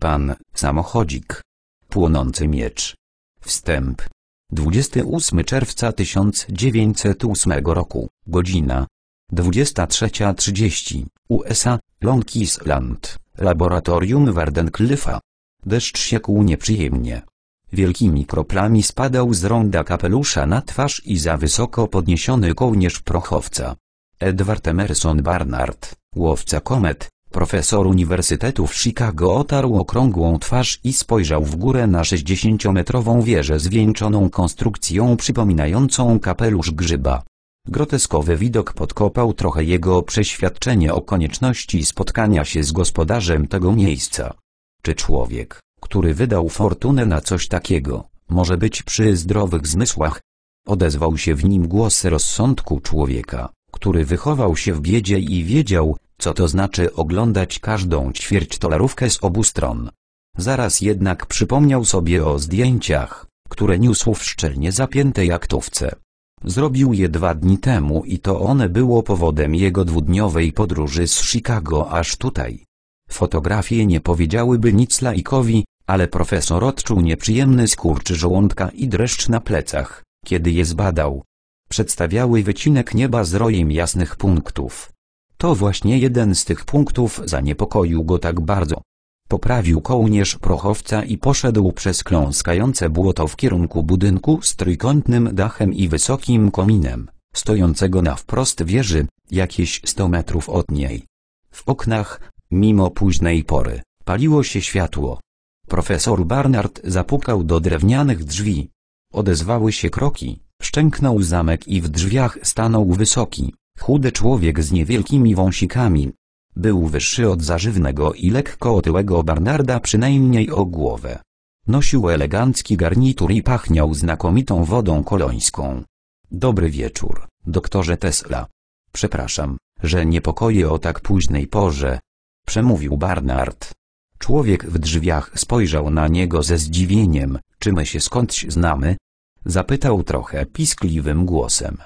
Pan, samochodzik. Płonący miecz. Wstęp. 28 czerwca 1908 roku, godzina 23.30, USA, Long Island, laboratorium Wardenclyffa. Deszcz się nieprzyjemnie. Wielkimi kroplami spadał z ronda kapelusza na twarz i za wysoko podniesiony kołnierz prochowca. Edward Emerson Barnard, łowca komet, Profesor Uniwersytetu w Chicago otarł okrągłą twarz i spojrzał w górę na 60-metrową wieżę zwieńczoną konstrukcją przypominającą kapelusz grzyba. Groteskowy widok podkopał trochę jego przeświadczenie o konieczności spotkania się z gospodarzem tego miejsca. Czy człowiek, który wydał fortunę na coś takiego, może być przy zdrowych zmysłach? Odezwał się w nim głos rozsądku człowieka, który wychował się w biedzie i wiedział, co to znaczy oglądać każdą ćwierćtolarówkę z obu stron. Zaraz jednak przypomniał sobie o zdjęciach, które niósł w szczelnie zapiętej aktówce. Zrobił je dwa dni temu i to one było powodem jego dwudniowej podróży z Chicago aż tutaj. Fotografie nie powiedziałyby nic laikowi, ale profesor odczuł nieprzyjemny skurcz żołądka i dreszcz na plecach, kiedy je zbadał. Przedstawiały wycinek nieba z rojem jasnych punktów, to właśnie jeden z tych punktów zaniepokoił go tak bardzo. Poprawił kołnierz prochowca i poszedł przez kląskające błoto w kierunku budynku z trójkątnym dachem i wysokim kominem, stojącego na wprost wieży, jakieś 100 metrów od niej. W oknach, mimo późnej pory, paliło się światło. Profesor Barnard zapukał do drewnianych drzwi. Odezwały się kroki, szczęknął zamek i w drzwiach stanął wysoki, Chudy człowiek z niewielkimi wąsikami. Był wyższy od zażywnego i lekko otyłego Barnarda przynajmniej o głowę. Nosił elegancki garnitur i pachniał znakomitą wodą kolońską. Dobry wieczór, doktorze Tesla. Przepraszam, że niepokoję o tak późnej porze. Przemówił Barnard. Człowiek w drzwiach spojrzał na niego ze zdziwieniem, czy my się skądś znamy? Zapytał trochę piskliwym głosem.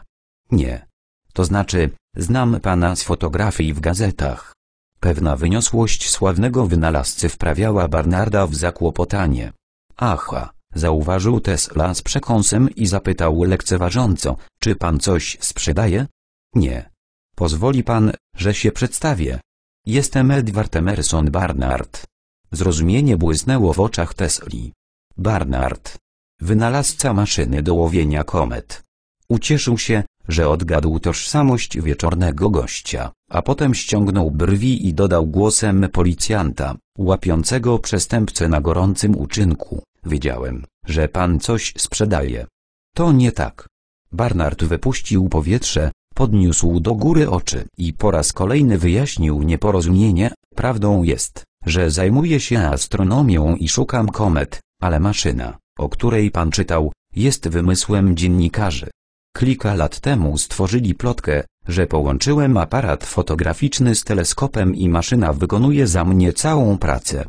Nie, to znaczy, znam pana z fotografii w gazetach. Pewna wyniosłość sławnego wynalazcy wprawiała Barnarda w zakłopotanie. Aha, zauważył Tesla z przekąsem i zapytał lekceważąco, czy pan coś sprzedaje? Nie. Pozwoli pan, że się przedstawię. Jestem Edward Emerson Barnard. Zrozumienie błysnęło w oczach Tesli. Barnard. Wynalazca maszyny do łowienia komet. Ucieszył się, że odgadł tożsamość wieczornego gościa, a potem ściągnął brwi i dodał głosem policjanta, łapiącego przestępcę na gorącym uczynku. Wiedziałem, że pan coś sprzedaje. To nie tak. Barnard wypuścił powietrze, podniósł do góry oczy i po raz kolejny wyjaśnił nieporozumienie. Prawdą jest, że zajmuję się astronomią i szukam komet, ale maszyna, o której pan czytał, jest wymysłem dziennikarzy. Kilka lat temu stworzyli plotkę, że połączyłem aparat fotograficzny z teleskopem i maszyna wykonuje za mnie całą pracę.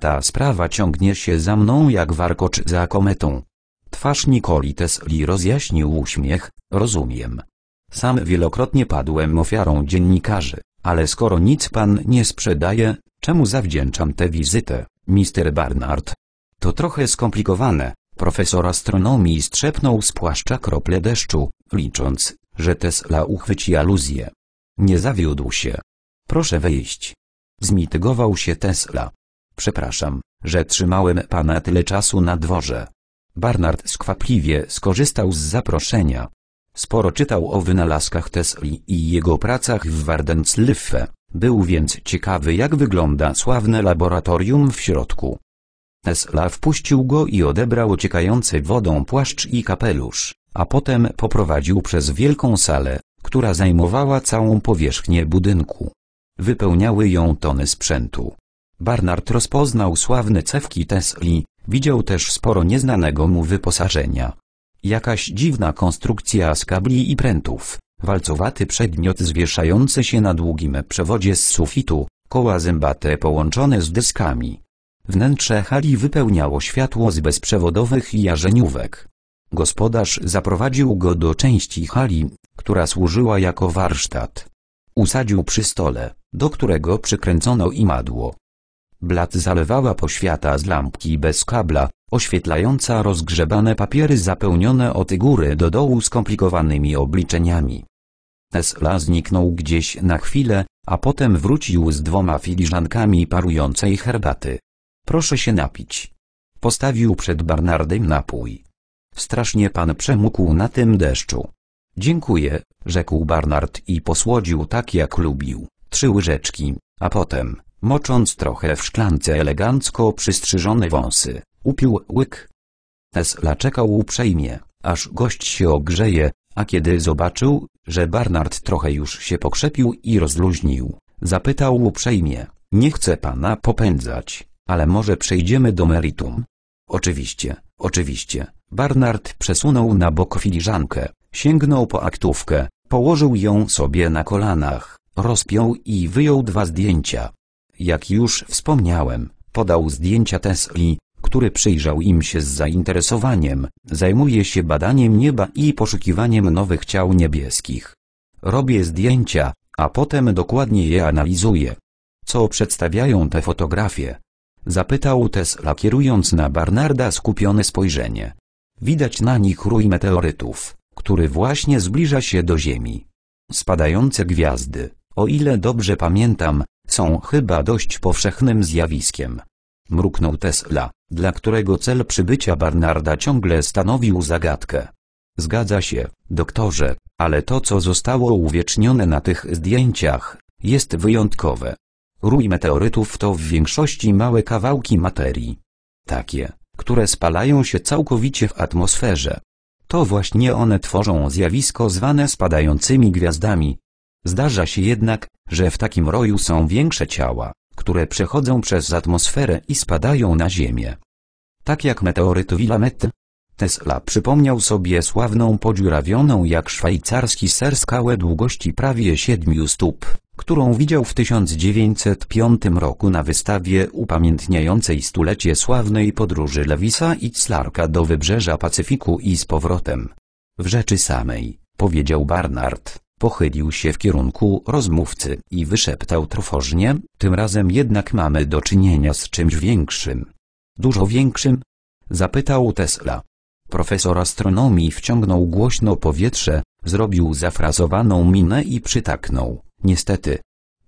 Ta sprawa ciągnie się za mną jak warkocz za kometą. Twarz Nikoli Tesli rozjaśnił uśmiech, rozumiem. Sam wielokrotnie padłem ofiarą dziennikarzy, ale skoro nic pan nie sprzedaje, czemu zawdzięczam tę wizytę, mister Barnard? To trochę skomplikowane, Profesor astronomii strzepnął z płaszcza krople deszczu, licząc, że Tesla uchwyci aluzję. Nie zawiódł się. Proszę wyjść. Zmitygował się Tesla. Przepraszam, że trzymałem pana tyle czasu na dworze. Barnard skwapliwie skorzystał z zaproszenia. Sporo czytał o wynalazkach Tesli i jego pracach w Wardenzlyffe, był więc ciekawy jak wygląda sławne laboratorium w środku. Tesla wpuścił go i odebrał ociekający wodą płaszcz i kapelusz, a potem poprowadził przez wielką salę, która zajmowała całą powierzchnię budynku. Wypełniały ją tony sprzętu. Barnard rozpoznał sławne cewki Tesli, widział też sporo nieznanego mu wyposażenia. Jakaś dziwna konstrukcja z kabli i prętów, walcowaty przedmiot zwieszający się na długim przewodzie z sufitu, koła zębate połączone z dyskami, Wnętrze hali wypełniało światło z bezprzewodowych jarzeniówek. Gospodarz zaprowadził go do części hali, która służyła jako warsztat. Usadził przy stole, do którego przykręcono imadło. Blat zalewała poświata z lampki bez kabla, oświetlająca rozgrzebane papiery zapełnione od góry do dołu skomplikowanymi obliczeniami. Tesla zniknął gdzieś na chwilę, a potem wrócił z dwoma filiżankami parującej herbaty. Proszę się napić. Postawił przed Barnardem napój. Strasznie pan przemógł na tym deszczu. Dziękuję, rzekł Barnard i posłodził tak jak lubił, trzy łyżeczki, a potem, mocząc trochę w szklance elegancko przystrzyżone wąsy, upił łyk. Tesla czekał uprzejmie, aż gość się ogrzeje, a kiedy zobaczył, że Barnard trochę już się pokrzepił i rozluźnił, zapytał uprzejmie, nie chcę pana popędzać, ale może przejdziemy do meritum. Oczywiście, oczywiście, Barnard przesunął na bok filiżankę, sięgnął po aktówkę, położył ją sobie na kolanach, rozpiął i wyjął dwa zdjęcia. Jak już wspomniałem, podał zdjęcia Tesli, który przyjrzał im się z zainteresowaniem, zajmuje się badaniem nieba i poszukiwaniem nowych ciał niebieskich. Robię zdjęcia, a potem dokładnie je analizuję. Co przedstawiają te fotografie? Zapytał Tesla kierując na Barnarda skupione spojrzenie. Widać na nich rój meteorytów, który właśnie zbliża się do Ziemi. Spadające gwiazdy, o ile dobrze pamiętam, są chyba dość powszechnym zjawiskiem. Mruknął Tesla, dla którego cel przybycia Barnarda ciągle stanowił zagadkę. Zgadza się, doktorze, ale to co zostało uwiecznione na tych zdjęciach, jest wyjątkowe. Rój meteorytów to w większości małe kawałki materii. Takie, które spalają się całkowicie w atmosferze. To właśnie one tworzą zjawisko zwane spadającymi gwiazdami. Zdarza się jednak, że w takim roju są większe ciała, które przechodzą przez atmosferę i spadają na Ziemię. Tak jak meteoryt lamety. Tesla przypomniał sobie sławną podziurawioną jak szwajcarski ser skałę długości prawie 7 stóp którą widział w 1905 roku na wystawie upamiętniającej stulecie sławnej podróży Lewisa i Clarka do wybrzeża Pacyfiku i z powrotem. W rzeczy samej, powiedział Barnard, pochylił się w kierunku rozmówcy i wyszeptał trwożnie, tym razem jednak mamy do czynienia z czymś większym. Dużo większym? Zapytał Tesla. Profesor astronomii wciągnął głośno powietrze, zrobił zafrazowaną minę i przytaknął niestety.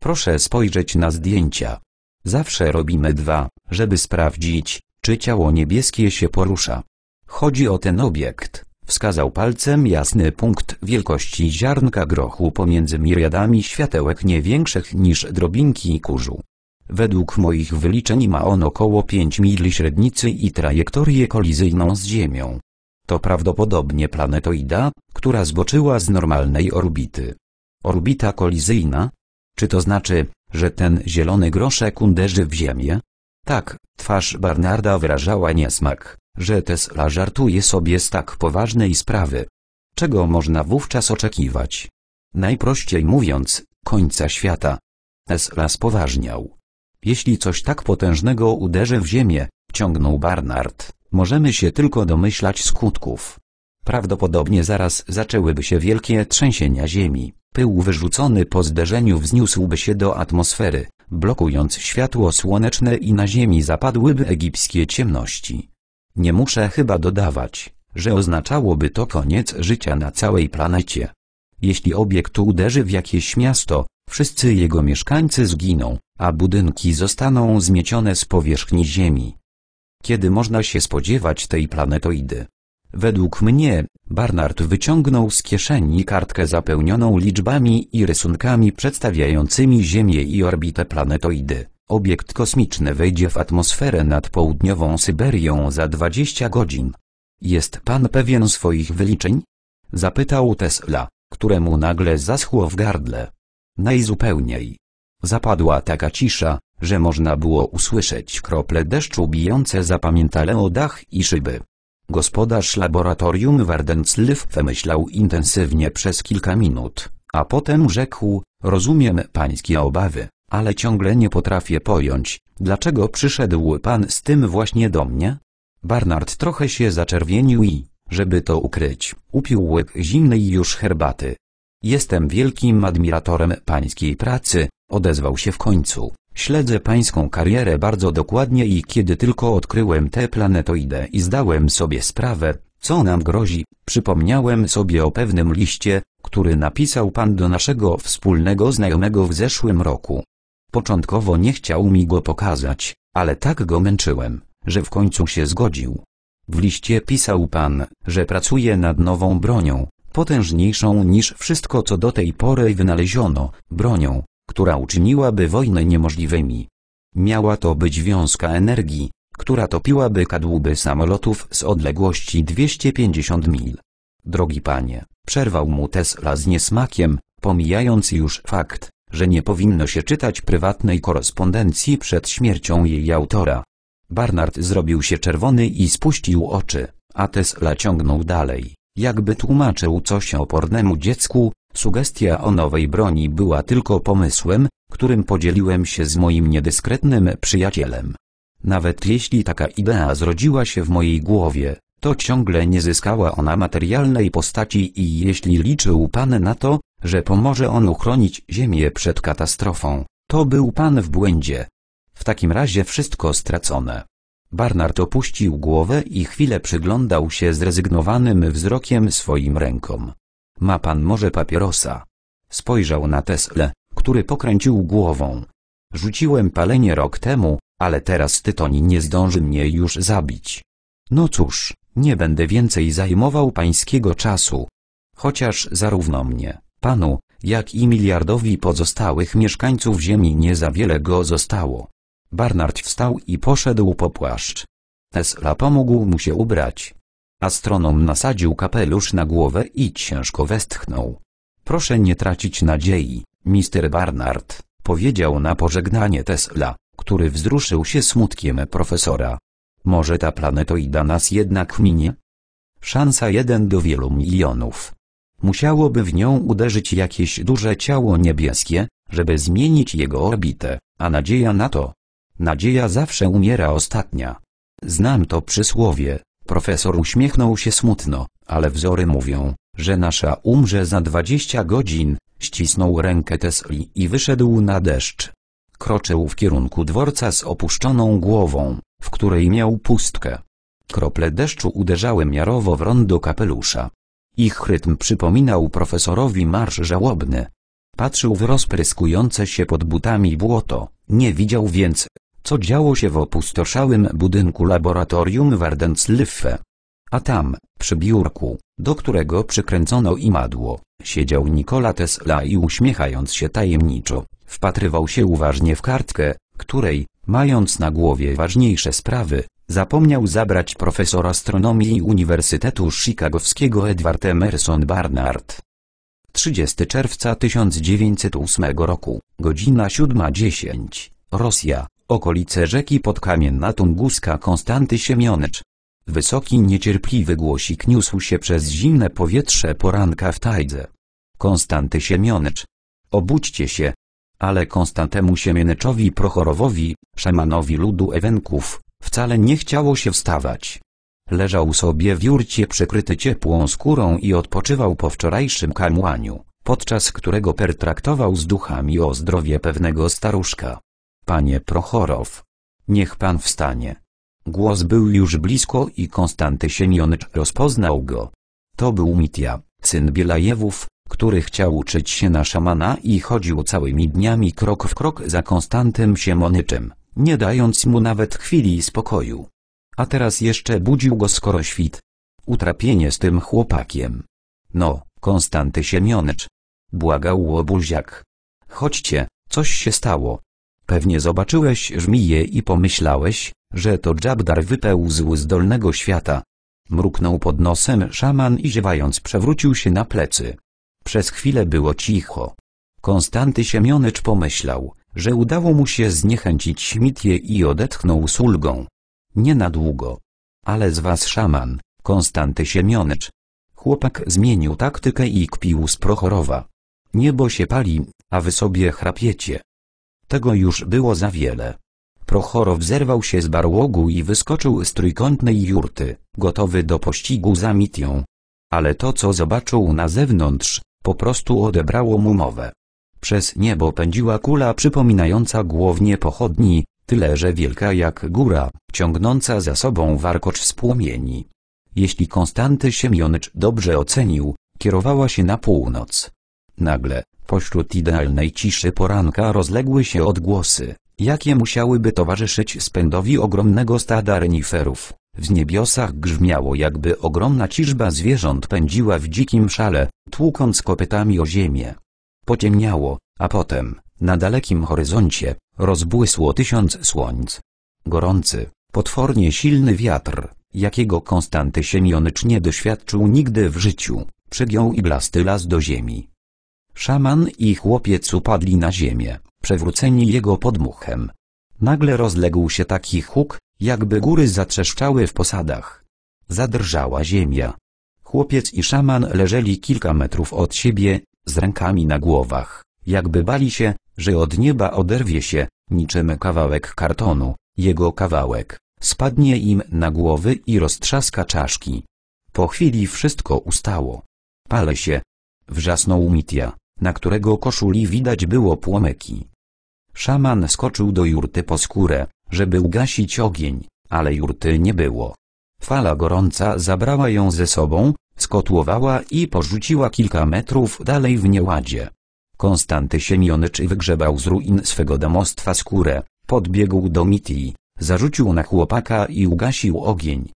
Proszę spojrzeć na zdjęcia. Zawsze robimy dwa, żeby sprawdzić, czy ciało niebieskie się porusza. Chodzi o ten obiekt, wskazał palcem jasny punkt wielkości ziarnka grochu pomiędzy miriadami światełek nie większych niż drobinki kurzu. Według moich wyliczeń ma on około 5 mil średnicy i trajektorię kolizyjną z Ziemią. To prawdopodobnie planetoida, która zboczyła z normalnej orbity. Orbita kolizyjna? Czy to znaczy, że ten zielony groszek uderzy w ziemię? Tak, twarz Barnarda wyrażała niesmak, że Tesla żartuje sobie z tak poważnej sprawy. Czego można wówczas oczekiwać? Najprościej mówiąc, końca świata. Tesla spoważniał. Jeśli coś tak potężnego uderzy w ziemię, ciągnął Barnard, możemy się tylko domyślać skutków. Prawdopodobnie zaraz zaczęłyby się wielkie trzęsienia ziemi. Pył wyrzucony po zderzeniu wzniósłby się do atmosfery, blokując światło słoneczne i na ziemi zapadłyby egipskie ciemności. Nie muszę chyba dodawać, że oznaczałoby to koniec życia na całej planecie. Jeśli obiekt uderzy w jakieś miasto, wszyscy jego mieszkańcy zginą, a budynki zostaną zmiecione z powierzchni Ziemi. Kiedy można się spodziewać tej planetoidy? Według mnie, Barnard wyciągnął z kieszeni kartkę zapełnioną liczbami i rysunkami przedstawiającymi Ziemię i orbitę planetoidy. Obiekt kosmiczny wejdzie w atmosferę nad południową Syberią za 20 godzin. Jest pan pewien swoich wyliczeń? Zapytał Tesla, któremu nagle zaschło w gardle. Najzupełniej. Zapadła taka cisza, że można było usłyszeć krople deszczu bijące zapamiętale o dach i szyby. Gospodarz laboratorium Wardenzlyw wymyślał intensywnie przez kilka minut, a potem rzekł, rozumiem pańskie obawy, ale ciągle nie potrafię pojąć, dlaczego przyszedł pan z tym właśnie do mnie? Barnard trochę się zaczerwienił i, żeby to ukryć, upił łyk zimnej już herbaty. Jestem wielkim admiratorem pańskiej pracy, odezwał się w końcu. Śledzę pańską karierę bardzo dokładnie i kiedy tylko odkryłem tę planetoidę i zdałem sobie sprawę, co nam grozi, przypomniałem sobie o pewnym liście, który napisał pan do naszego wspólnego znajomego w zeszłym roku. Początkowo nie chciał mi go pokazać, ale tak go męczyłem, że w końcu się zgodził. W liście pisał pan, że pracuje nad nową bronią, potężniejszą niż wszystko co do tej pory wynaleziono, bronią, która uczyniłaby wojny niemożliwymi. Miała to być wiązka energii, która topiłaby kadłuby samolotów z odległości 250 mil. Drogi panie, przerwał mu Tesla z niesmakiem, pomijając już fakt, że nie powinno się czytać prywatnej korespondencji przed śmiercią jej autora. Barnard zrobił się czerwony i spuścił oczy, a Tesla ciągnął dalej, jakby tłumaczył coś opornemu dziecku, Sugestia o nowej broni była tylko pomysłem, którym podzieliłem się z moim niedyskretnym przyjacielem. Nawet jeśli taka idea zrodziła się w mojej głowie, to ciągle nie zyskała ona materialnej postaci i jeśli liczył Pan na to, że pomoże on uchronić Ziemię przed katastrofą, to był Pan w błędzie. W takim razie wszystko stracone. Barnard opuścił głowę i chwilę przyglądał się zrezygnowanym wzrokiem swoim rękom. Ma pan może papierosa? Spojrzał na Tesle, który pokręcił głową. Rzuciłem palenie rok temu, ale teraz tytoni nie zdąży mnie już zabić. No cóż, nie będę więcej zajmował pańskiego czasu. Chociaż zarówno mnie, panu, jak i miliardowi pozostałych mieszkańców Ziemi nie za wiele go zostało. Barnard wstał i poszedł po płaszcz. Tesla pomógł mu się ubrać. Astronom nasadził kapelusz na głowę i ciężko westchnął. Proszę nie tracić nadziei, Mister Barnard, powiedział na pożegnanie Tesla, który wzruszył się smutkiem profesora. Może ta planetoida nas jednak minie? Szansa jeden do wielu milionów. Musiałoby w nią uderzyć jakieś duże ciało niebieskie, żeby zmienić jego orbitę, a nadzieja na to. Nadzieja zawsze umiera ostatnia. Znam to przysłowie, Profesor uśmiechnął się smutno, ale wzory mówią, że nasza umrze za 20 godzin, ścisnął rękę Tesli i wyszedł na deszcz. Kroczył w kierunku dworca z opuszczoną głową, w której miał pustkę. Krople deszczu uderzały miarowo w rondo kapelusza. Ich rytm przypominał profesorowi marsz żałobny. Patrzył w rozpryskujące się pod butami błoto, nie widział więc, co działo się w opustoszałym budynku laboratorium Wardenzliffe. A tam, przy biurku, do którego przykręcono imadło, siedział Nikola Tesla i uśmiechając się tajemniczo, wpatrywał się uważnie w kartkę, której, mając na głowie ważniejsze sprawy, zapomniał zabrać profesor astronomii Uniwersytetu Chicagowskiego Edward Emerson Barnard. 30 czerwca 1908 roku, godzina 7.10, Rosja. Okolice rzeki Podkamienna Tunguska Konstanty Siemionecz. Wysoki niecierpliwy głosik niósł się przez zimne powietrze poranka w tajdze. Konstanty Siemionecz. Obudźcie się. Ale Konstantemu Siemieneczowi Prochorowowi, szamanowi ludu Ewenków, wcale nie chciało się wstawać. Leżał sobie w jurcie przykryty ciepłą skórą i odpoczywał po wczorajszym kamłaniu, podczas którego pertraktował z duchami o zdrowie pewnego staruszka. Panie Prochorow. Niech pan wstanie. Głos był już blisko i Konstanty Siemionycz rozpoznał go. To był Mitya, syn Bielajewów, który chciał uczyć się na szamana i chodził całymi dniami krok w krok za Konstantym Siemonyczem, nie dając mu nawet chwili spokoju. A teraz jeszcze budził go skoro świt. Utrapienie z tym chłopakiem. No, Konstanty Siemionycz. Błagał łobuziak. Chodźcie, coś się stało. Pewnie zobaczyłeś żmiję i pomyślałeś, że to Jabdar wypełzł z dolnego świata. Mruknął pod nosem szaman i ziewając przewrócił się na plecy. Przez chwilę było cicho. Konstanty Siemionycz pomyślał, że udało mu się zniechęcić Śmitię i odetchnął z ulgą. Nie na długo. Ale z was szaman, Konstanty Siemionycz. Chłopak zmienił taktykę i kpił z Prochorowa. Niebo się pali, a wy sobie chrapiecie. Tego już było za wiele. Prochorow zerwał się z barłogu i wyskoczył z trójkątnej jurty, gotowy do pościgu za Mitią. Ale to co zobaczył na zewnątrz, po prostu odebrało mu mowę. Przez niebo pędziła kula przypominająca głównie pochodni, tyle że wielka jak góra, ciągnąca za sobą warkocz z płomieni. Jeśli Konstanty Siemionycz dobrze ocenił, kierowała się na północ. Nagle, pośród idealnej ciszy poranka rozległy się odgłosy, jakie musiałyby towarzyszyć spędowi ogromnego stada reniferów. W niebiosach grzmiało jakby ogromna ciżba zwierząt pędziła w dzikim szale, tłukąc kopytami o ziemię. Pociemniało, a potem, na dalekim horyzoncie, rozbłysło tysiąc słońc. Gorący, potwornie silny wiatr, jakiego Konstanty Siemionicz nie doświadczył nigdy w życiu, przygiął iglasty las do ziemi. Szaman i chłopiec upadli na ziemię, przewróceni jego podmuchem. Nagle rozległ się taki huk, jakby góry zatrzeszczały w posadach. Zadrżała ziemia. Chłopiec i szaman leżeli kilka metrów od siebie, z rękami na głowach, jakby bali się, że od nieba oderwie się, niczym kawałek kartonu, jego kawałek, spadnie im na głowy i roztrzaska czaszki. Po chwili wszystko ustało. Pale się. Wrzasnął Mitia na którego koszuli widać było płomyki. Szaman skoczył do jurty po skórę, żeby ugasić ogień, ale jurty nie było. Fala gorąca zabrała ją ze sobą, skotłowała i porzuciła kilka metrów dalej w nieładzie. Konstanty Siemionyczy wygrzebał z ruin swego domostwa skórę, podbiegł do Mitii, zarzucił na chłopaka i ugasił ogień.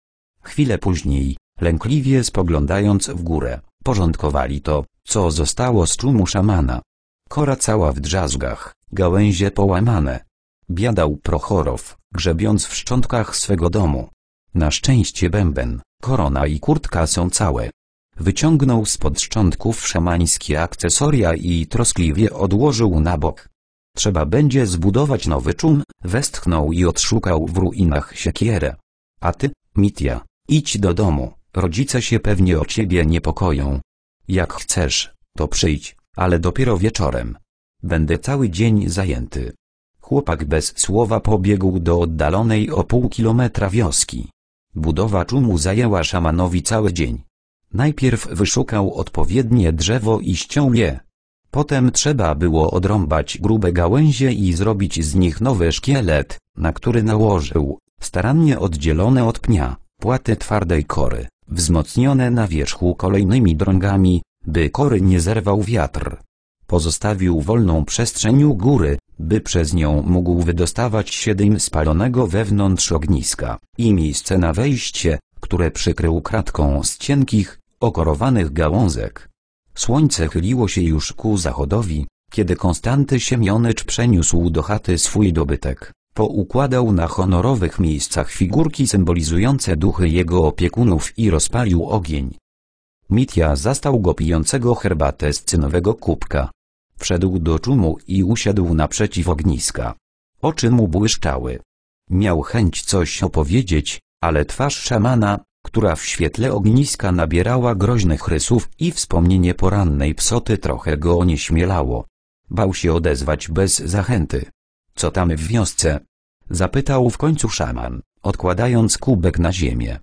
Chwilę później, lękliwie spoglądając w górę, porządkowali to, co zostało z czumu szamana? Kora cała w drzazgach, gałęzie połamane. Biadał Prochorow, grzebiąc w szczątkach swego domu. Na szczęście bęben, korona i kurtka są całe. Wyciągnął spod szczątków szamańskie akcesoria i troskliwie odłożył na bok. Trzeba będzie zbudować nowy czum, westchnął i odszukał w ruinach siekierę. A ty, Mitia, idź do domu, rodzice się pewnie o ciebie niepokoją. Jak chcesz, to przyjdź, ale dopiero wieczorem. Będę cały dzień zajęty. Chłopak bez słowa pobiegł do oddalonej o pół kilometra wioski. Budowa czumu zajęła szamanowi cały dzień. Najpierw wyszukał odpowiednie drzewo i ściął je. Potem trzeba było odrąbać grube gałęzie i zrobić z nich nowy szkielet, na który nałożył, starannie oddzielone od pnia, płaty twardej kory wzmocnione na wierzchu kolejnymi drągami, by kory nie zerwał wiatr. Pozostawił wolną przestrzeń u góry, by przez nią mógł wydostawać się dym spalonego wewnątrz ogniska i miejsce na wejście, które przykrył kratką z cienkich, okorowanych gałązek. Słońce chyliło się już ku zachodowi, kiedy Konstanty Siemionycz przeniósł do chaty swój dobytek. Poukładał na honorowych miejscach figurki symbolizujące duchy jego opiekunów i rozpalił ogień. Mitya zastał go pijącego herbatę z cynowego kubka. Wszedł do czumu i usiadł naprzeciw ogniska. Oczy mu błyszczały. Miał chęć coś opowiedzieć, ale twarz szamana, która w świetle ogniska nabierała groźnych rysów i wspomnienie porannej psoty trochę go onieśmielało. Bał się odezwać bez zachęty. Co tam w wiosce? Zapytał w końcu szaman, odkładając kubek na ziemię.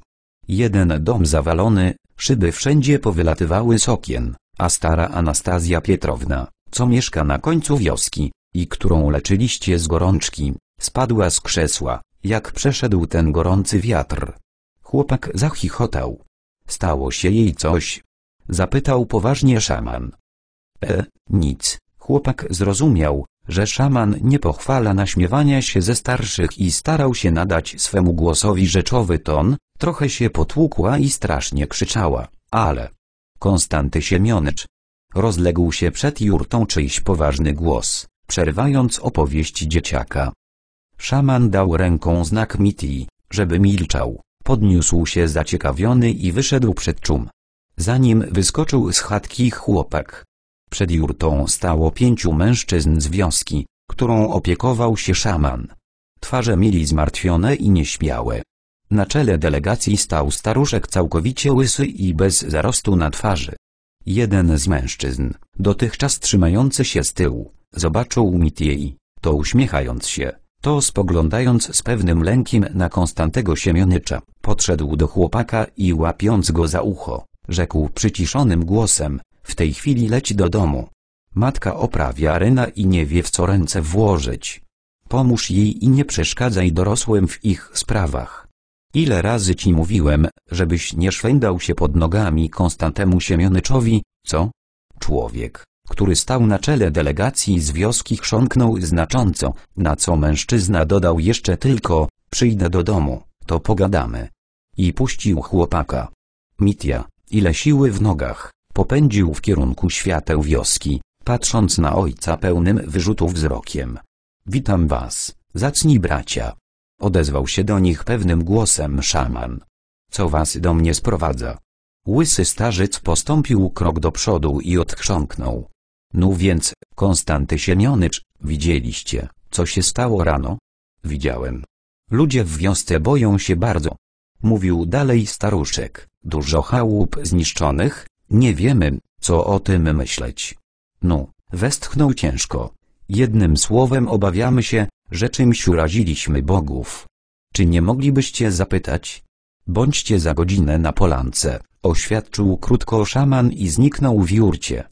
Jeden dom zawalony, szyby wszędzie powylatywały z okien, a stara Anastazja Pietrowna, co mieszka na końcu wioski, i którą leczyliście z gorączki, spadła z krzesła, jak przeszedł ten gorący wiatr. Chłopak zachichotał. Stało się jej coś? Zapytał poważnie szaman. E, nic, chłopak zrozumiał, że szaman nie pochwala naśmiewania się ze starszych i starał się nadać swemu głosowi rzeczowy ton, trochę się potłukła i strasznie krzyczała, ale... Konstanty Siemionycz. Rozległ się przed jurtą czyjś poważny głos, przerwając opowieść dzieciaka. Szaman dał ręką znak Miti, żeby milczał, podniósł się zaciekawiony i wyszedł przed czum. Zanim wyskoczył z chatki chłopak, przed jurtą stało pięciu mężczyzn z wioski, którą opiekował się szaman. Twarze mieli zmartwione i nieśmiałe. Na czele delegacji stał staruszek całkowicie łysy i bez zarostu na twarzy. Jeden z mężczyzn, dotychczas trzymający się z tyłu, zobaczył Mitiej, to uśmiechając się, to spoglądając z pewnym lękiem na Konstantego Siemionycza, podszedł do chłopaka i łapiąc go za ucho, rzekł przyciszonym głosem, w tej chwili leci do domu. Matka oprawia Ryna i nie wie w co ręce włożyć. Pomóż jej i nie przeszkadzaj dorosłym w ich sprawach. Ile razy ci mówiłem, żebyś nie szwendał się pod nogami Konstantemu Siemionyczowi, co? Człowiek, który stał na czele delegacji z wioski chrząknął znacząco, na co mężczyzna dodał jeszcze tylko, przyjdę do domu, to pogadamy. I puścił chłopaka. Mitia, ile siły w nogach popędził w kierunku świateł wioski, patrząc na ojca pełnym wyrzutów wzrokiem. Witam was, zacni bracia. Odezwał się do nich pewnym głosem szaman. Co was do mnie sprowadza? Łysy starzyc postąpił krok do przodu i odchrząknął. No więc, Konstanty Siemionicz, widzieliście, co się stało rano? Widziałem. Ludzie w wiosce boją się bardzo. Mówił dalej staruszek, dużo chałup zniszczonych, nie wiemy, co o tym myśleć. No, westchnął ciężko. Jednym słowem obawiamy się, że czymś uraziliśmy bogów. Czy nie moglibyście zapytać? Bądźcie za godzinę na polance, oświadczył krótko szaman i zniknął w jurcie.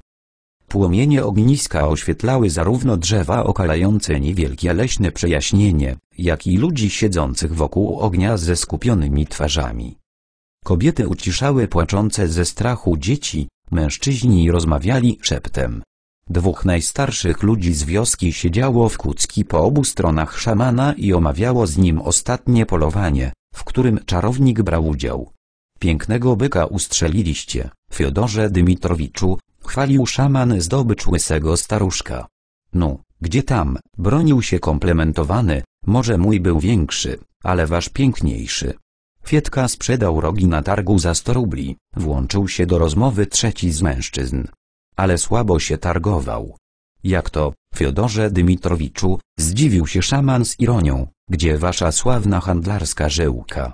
Płomienie ogniska oświetlały zarówno drzewa okalające niewielkie leśne przejaśnienie, jak i ludzi siedzących wokół ognia ze skupionymi twarzami. Kobiety uciszały płaczące ze strachu dzieci, mężczyźni rozmawiali szeptem. Dwóch najstarszych ludzi z wioski siedziało w kucki po obu stronach szamana i omawiało z nim ostatnie polowanie, w którym czarownik brał udział. Pięknego byka ustrzeliliście, Fiodorze Dymitrowiczu, chwalił szaman zdobycz łysego staruszka. No, gdzie tam, bronił się komplementowany, może mój był większy, ale wasz piękniejszy. Kwietka sprzedał rogi na targu za 100 rubli, włączył się do rozmowy trzeci z mężczyzn. Ale słabo się targował. Jak to, Fiodorze Dymitrowiczu, zdziwił się szaman z ironią, gdzie wasza sławna handlarska żyłka.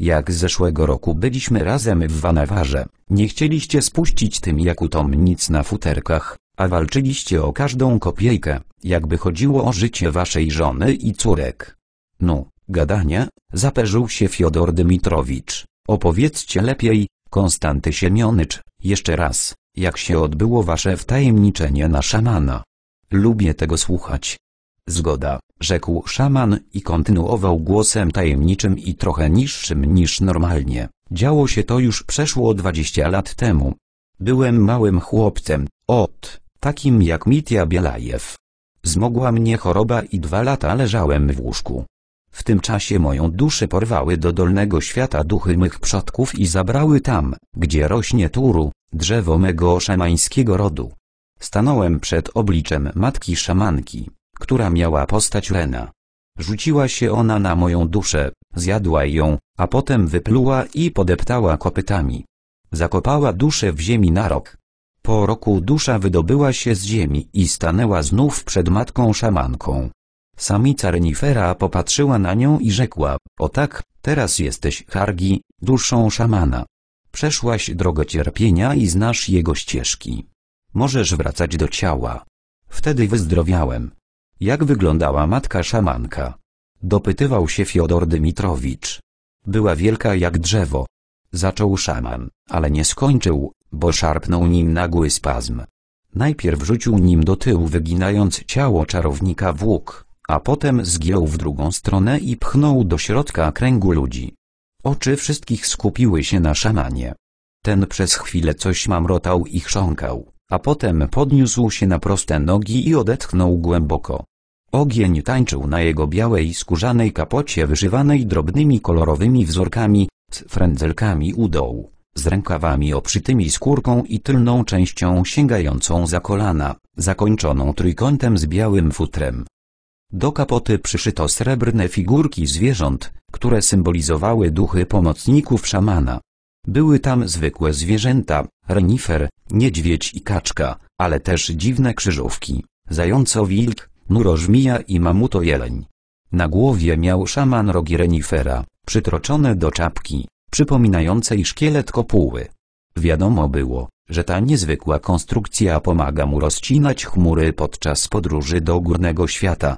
Jak z zeszłego roku byliśmy razem w Wanewarze. nie chcieliście spuścić tym jakutom nic na futerkach, a walczyliście o każdą kopiejkę, jakby chodziło o życie waszej żony i córek. No, gadania, zaperzył się Fiodor Dymitrowicz. Opowiedzcie lepiej, Konstanty Siemionycz, jeszcze raz, jak się odbyło wasze wtajemniczenie na szamana. Lubię tego słuchać. Zgoda, rzekł szaman i kontynuował głosem tajemniczym i trochę niższym niż normalnie. Działo się to już przeszło 20 lat temu. Byłem małym chłopcem, ot, takim jak Mitya Bielajew. Zmogła mnie choroba i dwa lata leżałem w łóżku. W tym czasie moją duszę porwały do dolnego świata duchy mych przodków i zabrały tam, gdzie rośnie turu, drzewo mego szamańskiego rodu. Stanąłem przed obliczem matki szamanki, która miała postać Lena. Rzuciła się ona na moją duszę, zjadła ją, a potem wypluła i podeptała kopytami. Zakopała duszę w ziemi na rok. Po roku dusza wydobyła się z ziemi i stanęła znów przed matką szamanką. Samica renifera popatrzyła na nią i rzekła, o tak, teraz jesteś Hargi, duszą szamana. Przeszłaś drogę cierpienia i znasz jego ścieżki. Możesz wracać do ciała. Wtedy wyzdrowiałem. Jak wyglądała matka szamanka? Dopytywał się Fiodor Dymitrowicz. Była wielka jak drzewo. Zaczął szaman, ale nie skończył, bo szarpnął nim nagły spazm. Najpierw rzucił nim do tyłu wyginając ciało czarownika włók a potem zgiął w drugą stronę i pchnął do środka kręgu ludzi. Oczy wszystkich skupiły się na szamanie. Ten przez chwilę coś mamrotał i chrząkał, a potem podniósł się na proste nogi i odetchnął głęboko. Ogień tańczył na jego białej skórzanej kapocie wyżywanej drobnymi kolorowymi wzorkami, z frędzelkami u dołu, z rękawami oprzytymi skórką i tylną częścią sięgającą za kolana, zakończoną trójkątem z białym futrem. Do kapoty przyszyto srebrne figurki zwierząt, które symbolizowały duchy pomocników szamana. Były tam zwykłe zwierzęta, renifer, niedźwiedź i kaczka, ale też dziwne krzyżówki, zająco-wilk, nurożmija i mamuto-jeleń. Na głowie miał szaman rogi renifera, przytroczone do czapki, przypominającej szkielet kopuły. Wiadomo było, że ta niezwykła konstrukcja pomaga mu rozcinać chmury podczas podróży do górnego świata,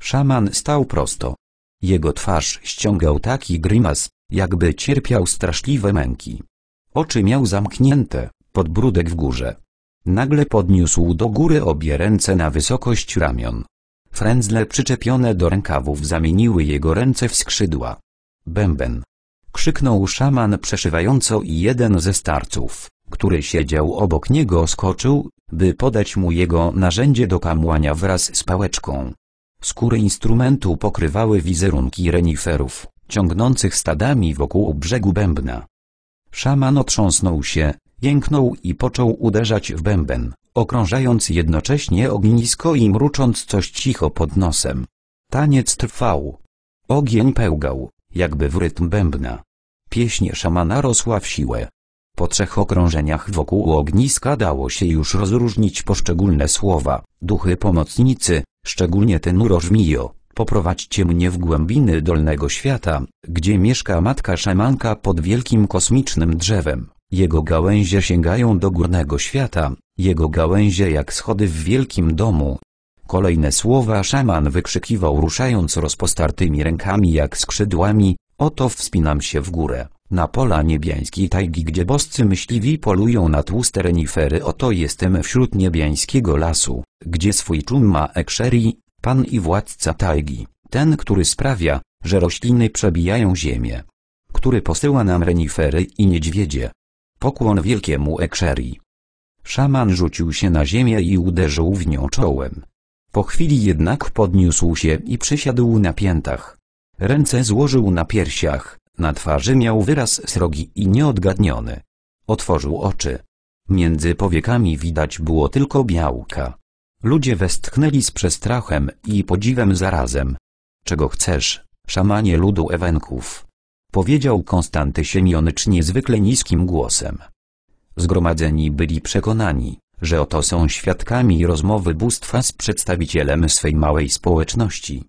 Szaman stał prosto. Jego twarz ściągał taki grymas, jakby cierpiał straszliwe męki. Oczy miał zamknięte, podbródek w górze. Nagle podniósł do góry obie ręce na wysokość ramion. Frędzle przyczepione do rękawów zamieniły jego ręce w skrzydła. Bęben! Krzyknął szaman przeszywająco i jeden ze starców, który siedział obok niego skoczył, by podać mu jego narzędzie do kamłania wraz z pałeczką. Skóry instrumentu pokrywały wizerunki reniferów, ciągnących stadami wokół brzegu bębna. Szaman otrząsnął się, jęknął i począł uderzać w bęben, okrążając jednocześnie ognisko i mrucząc coś cicho pod nosem. Taniec trwał. Ogień pełgał, jakby w rytm bębna. Pieśń szamana rosła w siłę. Po trzech okrążeniach wokół ogniska dało się już rozróżnić poszczególne słowa, duchy pomocnicy, szczególnie ten urożmijo, poprowadźcie mnie w głębiny dolnego świata, gdzie mieszka matka szamanka pod wielkim kosmicznym drzewem. Jego gałęzie sięgają do górnego świata, jego gałęzie jak schody w wielkim domu. Kolejne słowa szaman wykrzykiwał ruszając rozpostartymi rękami jak skrzydłami, oto wspinam się w górę. Na pola niebiańskiej tajgi gdzie boscy myśliwi polują na tłuste renifery oto jestem wśród niebiańskiego lasu, gdzie swój czum ma Eksheri, pan i władca tajgi, ten który sprawia, że rośliny przebijają ziemię. Który posyła nam renifery i niedźwiedzie. Pokłon wielkiemu Eksheri. Szaman rzucił się na ziemię i uderzył w nią czołem. Po chwili jednak podniósł się i przysiadł na piętach. Ręce złożył na piersiach, na twarzy miał wyraz srogi i nieodgadniony. Otworzył oczy. Między powiekami widać było tylko białka. Ludzie westchnęli z przestrachem i podziwem zarazem. Czego chcesz, szamanie ludu Ewenków? Powiedział Konstanty Siemionycz niezwykle niskim głosem. Zgromadzeni byli przekonani, że oto są świadkami rozmowy bóstwa z przedstawicielem swej małej społeczności.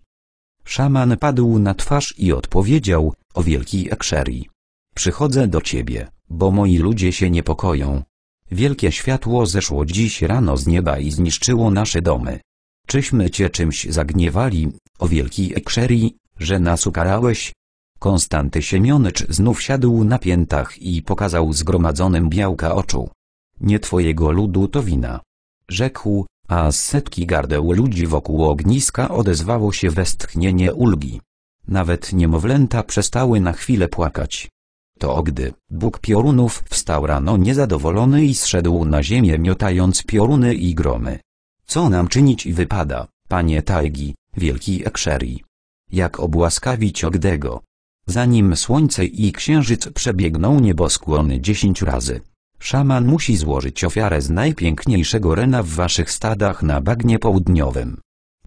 Szaman padł na twarz i odpowiedział, o wielkiej Ekszerii. Przychodzę do Ciebie, bo moi ludzie się niepokoją. Wielkie światło zeszło dziś rano z nieba i zniszczyło nasze domy. Czyśmy Cię czymś zagniewali, o wielkiej Ekszerii, że nas ukarałeś? Konstanty Siemionycz znów siadł na piętach i pokazał zgromadzonym białka oczu. Nie Twojego ludu to wina. Rzekł, a z setki gardeł ludzi wokół ogniska odezwało się westchnienie ulgi. Nawet niemowlęta przestały na chwilę płakać. To gdy Bóg piorunów wstał rano niezadowolony i zszedł na ziemię miotając pioruny i gromy. Co nam czynić wypada, panie Tajgi, wielki Eksheri? Jak obłaskawić Ogdego? Zanim słońce i księżyc przebiegną nieboskłony dziesięć razy, szaman musi złożyć ofiarę z najpiękniejszego rena w waszych stadach na bagnie południowym.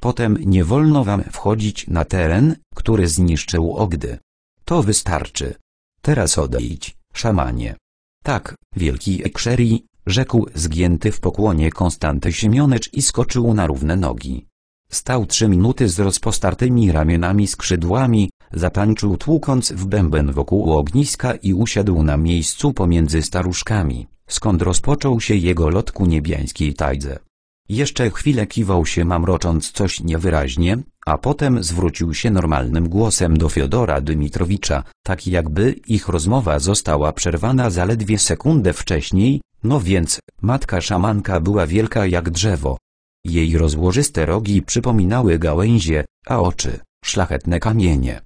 Potem nie wolno wam wchodzić na teren, który zniszczył Ogdy. To wystarczy. Teraz odejdź, szamanie. Tak, wielki Eksheri, rzekł zgięty w pokłonie Konstanty Siemionecz i skoczył na równe nogi. Stał trzy minuty z rozpostartymi ramionami skrzydłami, zatańczył tłukąc w bęben wokół ogniska i usiadł na miejscu pomiędzy staruszkami, skąd rozpoczął się jego lot ku niebiańskiej tajdze. Jeszcze chwilę kiwał się mamrocząc coś niewyraźnie, a potem zwrócił się normalnym głosem do Fiodora Dymitrowicza, tak jakby ich rozmowa została przerwana zaledwie sekundę wcześniej, no więc, matka szamanka była wielka jak drzewo. Jej rozłożyste rogi przypominały gałęzie, a oczy, szlachetne kamienie.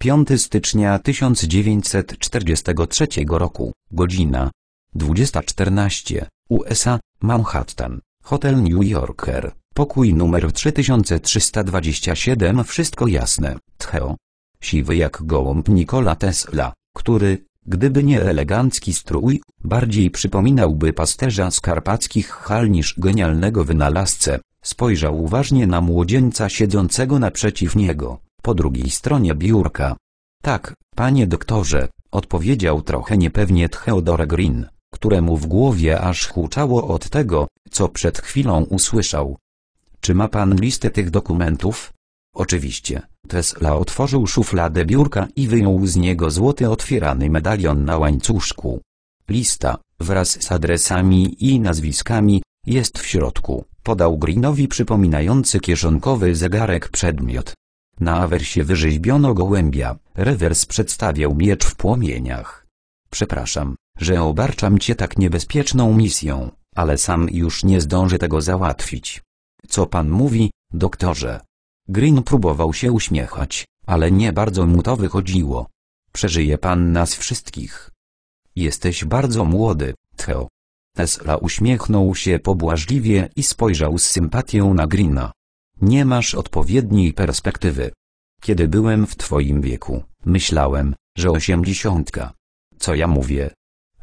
5 stycznia 1943 roku, godzina 20.14, USA, Manhattan. Hotel New Yorker, pokój numer 3327 Wszystko jasne, Theo. Siwy jak gołąb Nikola Tesla, który, gdyby nie elegancki strój, bardziej przypominałby pasterza skarpackich hal niż genialnego wynalazcę, spojrzał uważnie na młodzieńca siedzącego naprzeciw niego, po drugiej stronie biurka. Tak, panie doktorze, odpowiedział trochę niepewnie Theodore Green któremu w głowie aż huczało od tego, co przed chwilą usłyszał. Czy ma pan listę tych dokumentów? Oczywiście. Tesla otworzył szufladę biurka i wyjął z niego złoty otwierany medalion na łańcuszku. Lista, wraz z adresami i nazwiskami, jest w środku, podał Greenowi przypominający kieszonkowy zegarek przedmiot. Na awersie wyrzeźbiono gołębia, rewers przedstawiał miecz w płomieniach. Przepraszam, że obarczam cię tak niebezpieczną misją, ale sam już nie zdążę tego załatwić. Co pan mówi, doktorze? Green próbował się uśmiechać, ale nie bardzo mu to wychodziło. Przeżyje pan nas wszystkich. Jesteś bardzo młody, Theo. Tesla uśmiechnął się pobłażliwie i spojrzał z sympatią na Greena. Nie masz odpowiedniej perspektywy. Kiedy byłem w twoim wieku, myślałem, że osiemdziesiątka. Co ja mówię,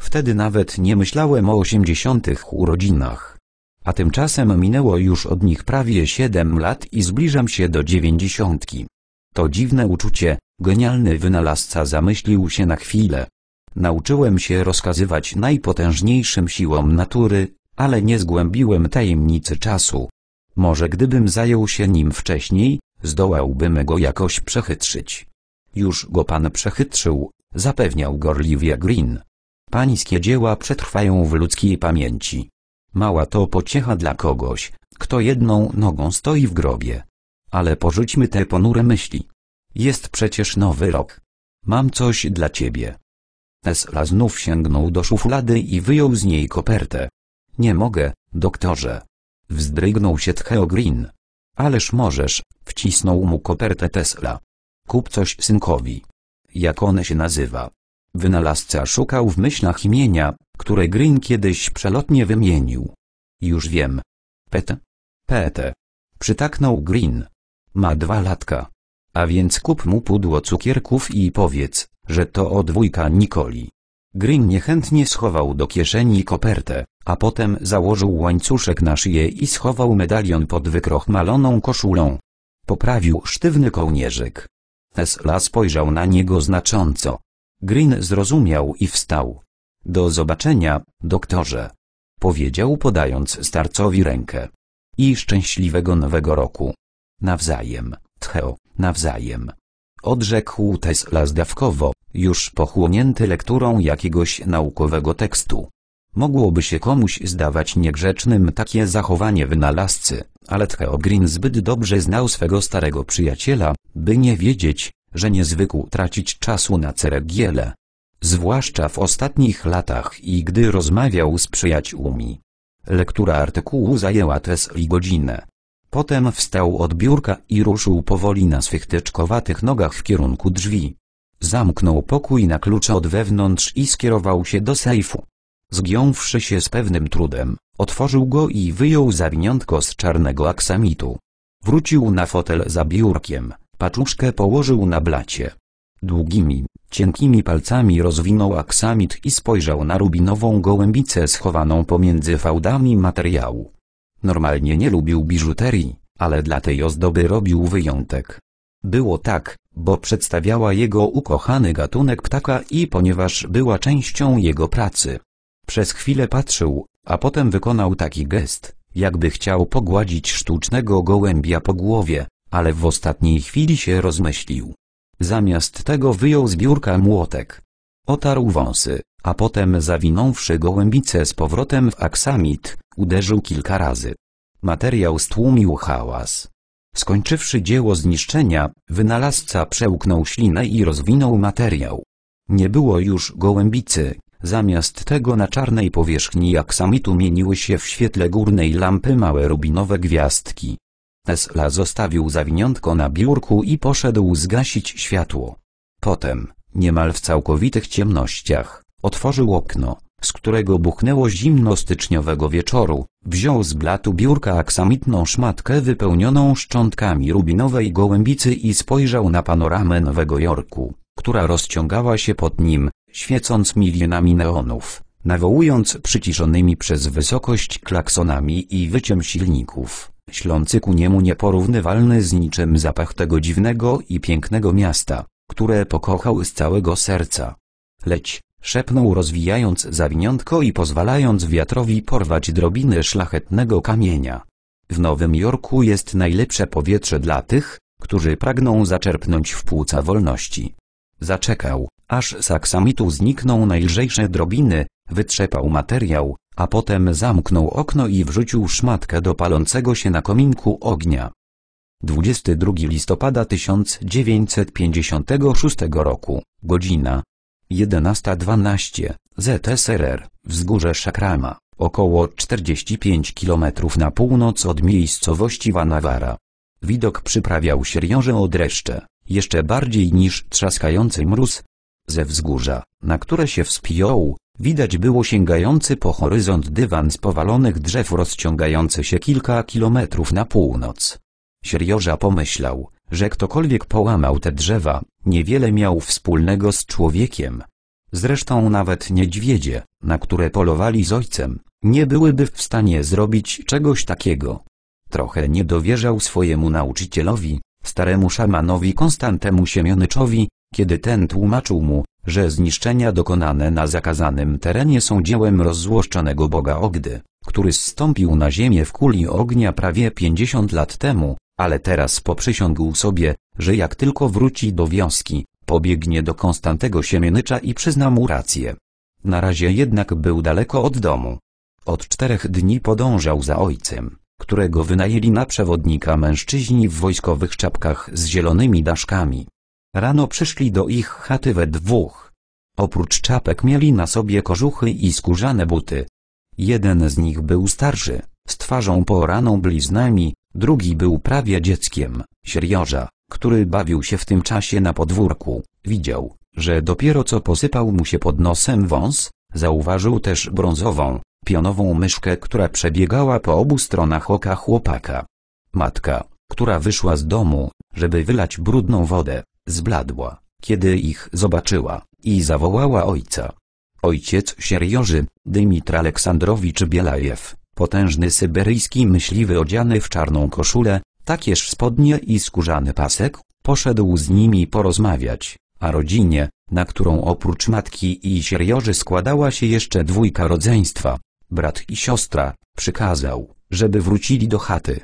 Wtedy nawet nie myślałem o osiemdziesiątych urodzinach. A tymczasem minęło już od nich prawie siedem lat i zbliżam się do dziewięćdziesiątki. To dziwne uczucie, genialny wynalazca zamyślił się na chwilę. Nauczyłem się rozkazywać najpotężniejszym siłom natury, ale nie zgłębiłem tajemnicy czasu. Może gdybym zajął się nim wcześniej, zdołałbym go jakoś przechytrzyć. Już go pan przechytrzył, zapewniał gorliwie Green. Pańskie dzieła przetrwają w ludzkiej pamięci. Mała to pociecha dla kogoś, kto jedną nogą stoi w grobie. Ale porzućmy te ponure myśli. Jest przecież nowy rok. Mam coś dla ciebie. Tesla znów sięgnął do szuflady i wyjął z niej kopertę. Nie mogę, doktorze. Wzdrygnął się Theo Green. Ależ możesz, wcisnął mu kopertę Tesla. Kup coś synkowi. Jak one się nazywa? Wynalazca szukał w myślach imienia, które Green kiedyś przelotnie wymienił. Już wiem. Pete. Pete. Przytaknął Green. Ma dwa latka. A więc kup mu pudło cukierków i powiedz, że to od wujka Nikoli. Green niechętnie schował do kieszeni kopertę, a potem założył łańcuszek na szyję i schował medalion pod wykrochmaloną koszulą. Poprawił sztywny kołnierzyk. Tesla spojrzał na niego znacząco. Green zrozumiał i wstał. Do zobaczenia, doktorze. Powiedział podając starcowi rękę. I szczęśliwego nowego roku. Nawzajem, Theo, nawzajem. Odrzekł Tesla zdawkowo, już pochłonięty lekturą jakiegoś naukowego tekstu. Mogłoby się komuś zdawać niegrzecznym takie zachowanie wynalazcy, ale Theo Green zbyt dobrze znał swego starego przyjaciela, by nie wiedzieć, że nie zwykł tracić czasu na ceregiele. Zwłaszcza w ostatnich latach i gdy rozmawiał z przyjaciółmi. Lektura artykułu zajęła Tesli godzinę. Potem wstał od biurka i ruszył powoli na swych tyczkowatych nogach w kierunku drzwi. Zamknął pokój na klucze od wewnątrz i skierował się do sejfu. Zgiąwszy się z pewnym trudem, otworzył go i wyjął zawiniątko z czarnego aksamitu. Wrócił na fotel za biurkiem, Paczuszkę położył na blacie. Długimi, cienkimi palcami rozwinął aksamit i spojrzał na rubinową gołębicę schowaną pomiędzy fałdami materiału. Normalnie nie lubił biżuterii, ale dla tej ozdoby robił wyjątek. Było tak, bo przedstawiała jego ukochany gatunek ptaka i ponieważ była częścią jego pracy. Przez chwilę patrzył, a potem wykonał taki gest, jakby chciał pogładzić sztucznego gołębia po głowie, ale w ostatniej chwili się rozmyślił. Zamiast tego wyjął z biurka młotek. Otarł wąsy, a potem zawinąwszy gołębicę z powrotem w aksamit, uderzył kilka razy. Materiał stłumił hałas. Skończywszy dzieło zniszczenia, wynalazca przełknął ślinę i rozwinął materiał. Nie było już gołębicy, zamiast tego na czarnej powierzchni aksamitu mieniły się w świetle górnej lampy małe rubinowe gwiazdki. Tesla zostawił zawiniątko na biurku i poszedł zgasić światło. Potem, niemal w całkowitych ciemnościach, otworzył okno, z którego buchnęło zimno styczniowego wieczoru, wziął z blatu biurka aksamitną szmatkę wypełnioną szczątkami rubinowej gołębicy i spojrzał na panoramę Nowego Jorku, która rozciągała się pod nim, świecąc milionami neonów, nawołując przyciszonymi przez wysokość klaksonami i wyciem silników ślący ku niemu nieporównywalny z niczym zapach tego dziwnego i pięknego miasta, które pokochał z całego serca. Leć, szepnął rozwijając zawiniątko i pozwalając wiatrowi porwać drobiny szlachetnego kamienia. W Nowym Jorku jest najlepsze powietrze dla tych, którzy pragną zaczerpnąć w płuca wolności. Zaczekał, aż z aksamitu znikną najlżejsze drobiny, wytrzepał materiał, a potem zamknął okno i wrzucił szmatkę do palącego się na kominku ognia. 22 listopada 1956 roku, godzina 11.12, ZSRR, wzgórze Szakrama, około 45 km na północ od miejscowości Wanawara. Widok przyprawiał sierniorze o dreszcze, jeszcze bardziej niż trzaskający mróz. Ze wzgórza, na które się wspiął, Widać było sięgający po horyzont dywan z powalonych drzew rozciągający się kilka kilometrów na północ. Sierioża pomyślał, że ktokolwiek połamał te drzewa, niewiele miał wspólnego z człowiekiem. Zresztą nawet niedźwiedzie, na które polowali z ojcem, nie byłyby w stanie zrobić czegoś takiego. Trochę nie dowierzał swojemu nauczycielowi, staremu szamanowi Konstantemu siemionyczowi, kiedy ten tłumaczył mu, że zniszczenia dokonane na zakazanym terenie są dziełem rozzłoszczonego Boga Ogdy, który zstąpił na ziemię w kuli ognia prawie 50 lat temu, ale teraz poprzysiągł sobie, że jak tylko wróci do wioski, pobiegnie do Konstantego Siemienycza i przyzna mu rację. Na razie jednak był daleko od domu. Od czterech dni podążał za ojcem, którego wynajęli na przewodnika mężczyźni w wojskowych czapkach z zielonymi daszkami, Rano przyszli do ich chaty we dwóch. Oprócz czapek mieli na sobie kożuchy i skórzane buty. Jeden z nich był starszy, z twarzą poraną bliznami, drugi był prawie dzieckiem, sierioża, który bawił się w tym czasie na podwórku, widział, że dopiero co posypał mu się pod nosem wąs, zauważył też brązową, pionową myszkę, która przebiegała po obu stronach oka chłopaka. Matka, która wyszła z domu, żeby wylać brudną wodę, Zbladła, kiedy ich zobaczyła, i zawołała ojca. Ojciec sierjoży, Dymitr Aleksandrowicz Bielajew, potężny syberyjski myśliwy odziany w czarną koszulę, takież spodnie i skórzany pasek, poszedł z nimi porozmawiać, a rodzinie, na którą oprócz matki i sierjoży składała się jeszcze dwójka rodzeństwa, brat i siostra, przykazał, żeby wrócili do chaty.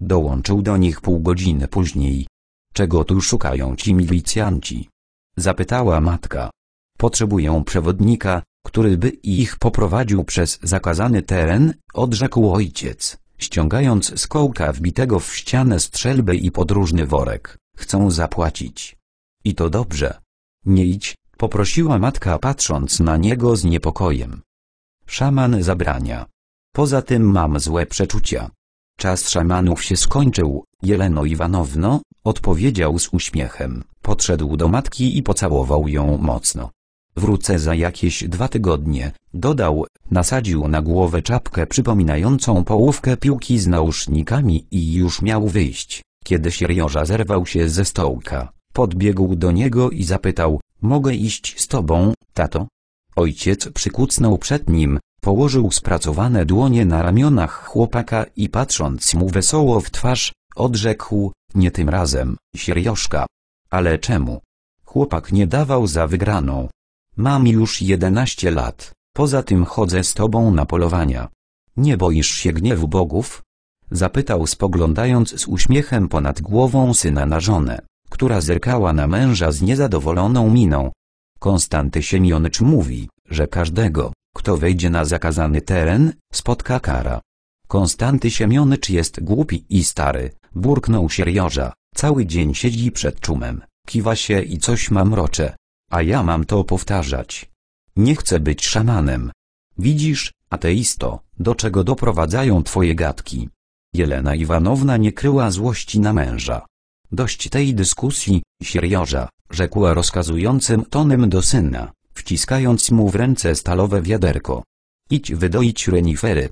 Dołączył do nich pół godziny później, Czego tu szukają ci milicjanci? Zapytała matka. Potrzebują przewodnika, który by ich poprowadził przez zakazany teren, odrzekł ojciec, ściągając z kołka wbitego w ścianę strzelby i podróżny worek. Chcą zapłacić. I to dobrze. Nie idź, poprosiła matka patrząc na niego z niepokojem. Szaman zabrania. Poza tym mam złe przeczucia. Czas szamanów się skończył, Jeleno Iwanowno, Odpowiedział z uśmiechem, podszedł do matki i pocałował ją mocno. Wrócę za jakieś dwa tygodnie, dodał, nasadził na głowę czapkę przypominającą połówkę piłki z nausznikami i już miał wyjść, kiedy Sierjoża zerwał się ze stołka. Podbiegł do niego i zapytał, mogę iść z tobą, tato? Ojciec przykucnął przed nim, położył spracowane dłonie na ramionach chłopaka i patrząc mu wesoło w twarz, odrzekł, nie tym razem, sierioszka. Ale czemu? Chłopak nie dawał za wygraną. Mam już 11 lat, poza tym chodzę z tobą na polowania. Nie boisz się gniewu bogów? Zapytał spoglądając z uśmiechem ponad głową syna na żonę, która zerkała na męża z niezadowoloną miną. Konstanty Siemionycz mówi, że każdego, kto wejdzie na zakazany teren, spotka kara. Konstanty Siemionycz jest głupi i stary, burknął sierża. Cały dzień siedzi przed czumem, kiwa się i coś ma mrocze. A ja mam to powtarzać. Nie chcę być szamanem. Widzisz, ateisto, do czego doprowadzają twoje gadki. Jelena Iwanowna nie kryła złości na męża. Dość tej dyskusji, sierża, rzekła rozkazującym tonem do syna, wciskając mu w ręce stalowe wiaderko. Idź wydoić renifery.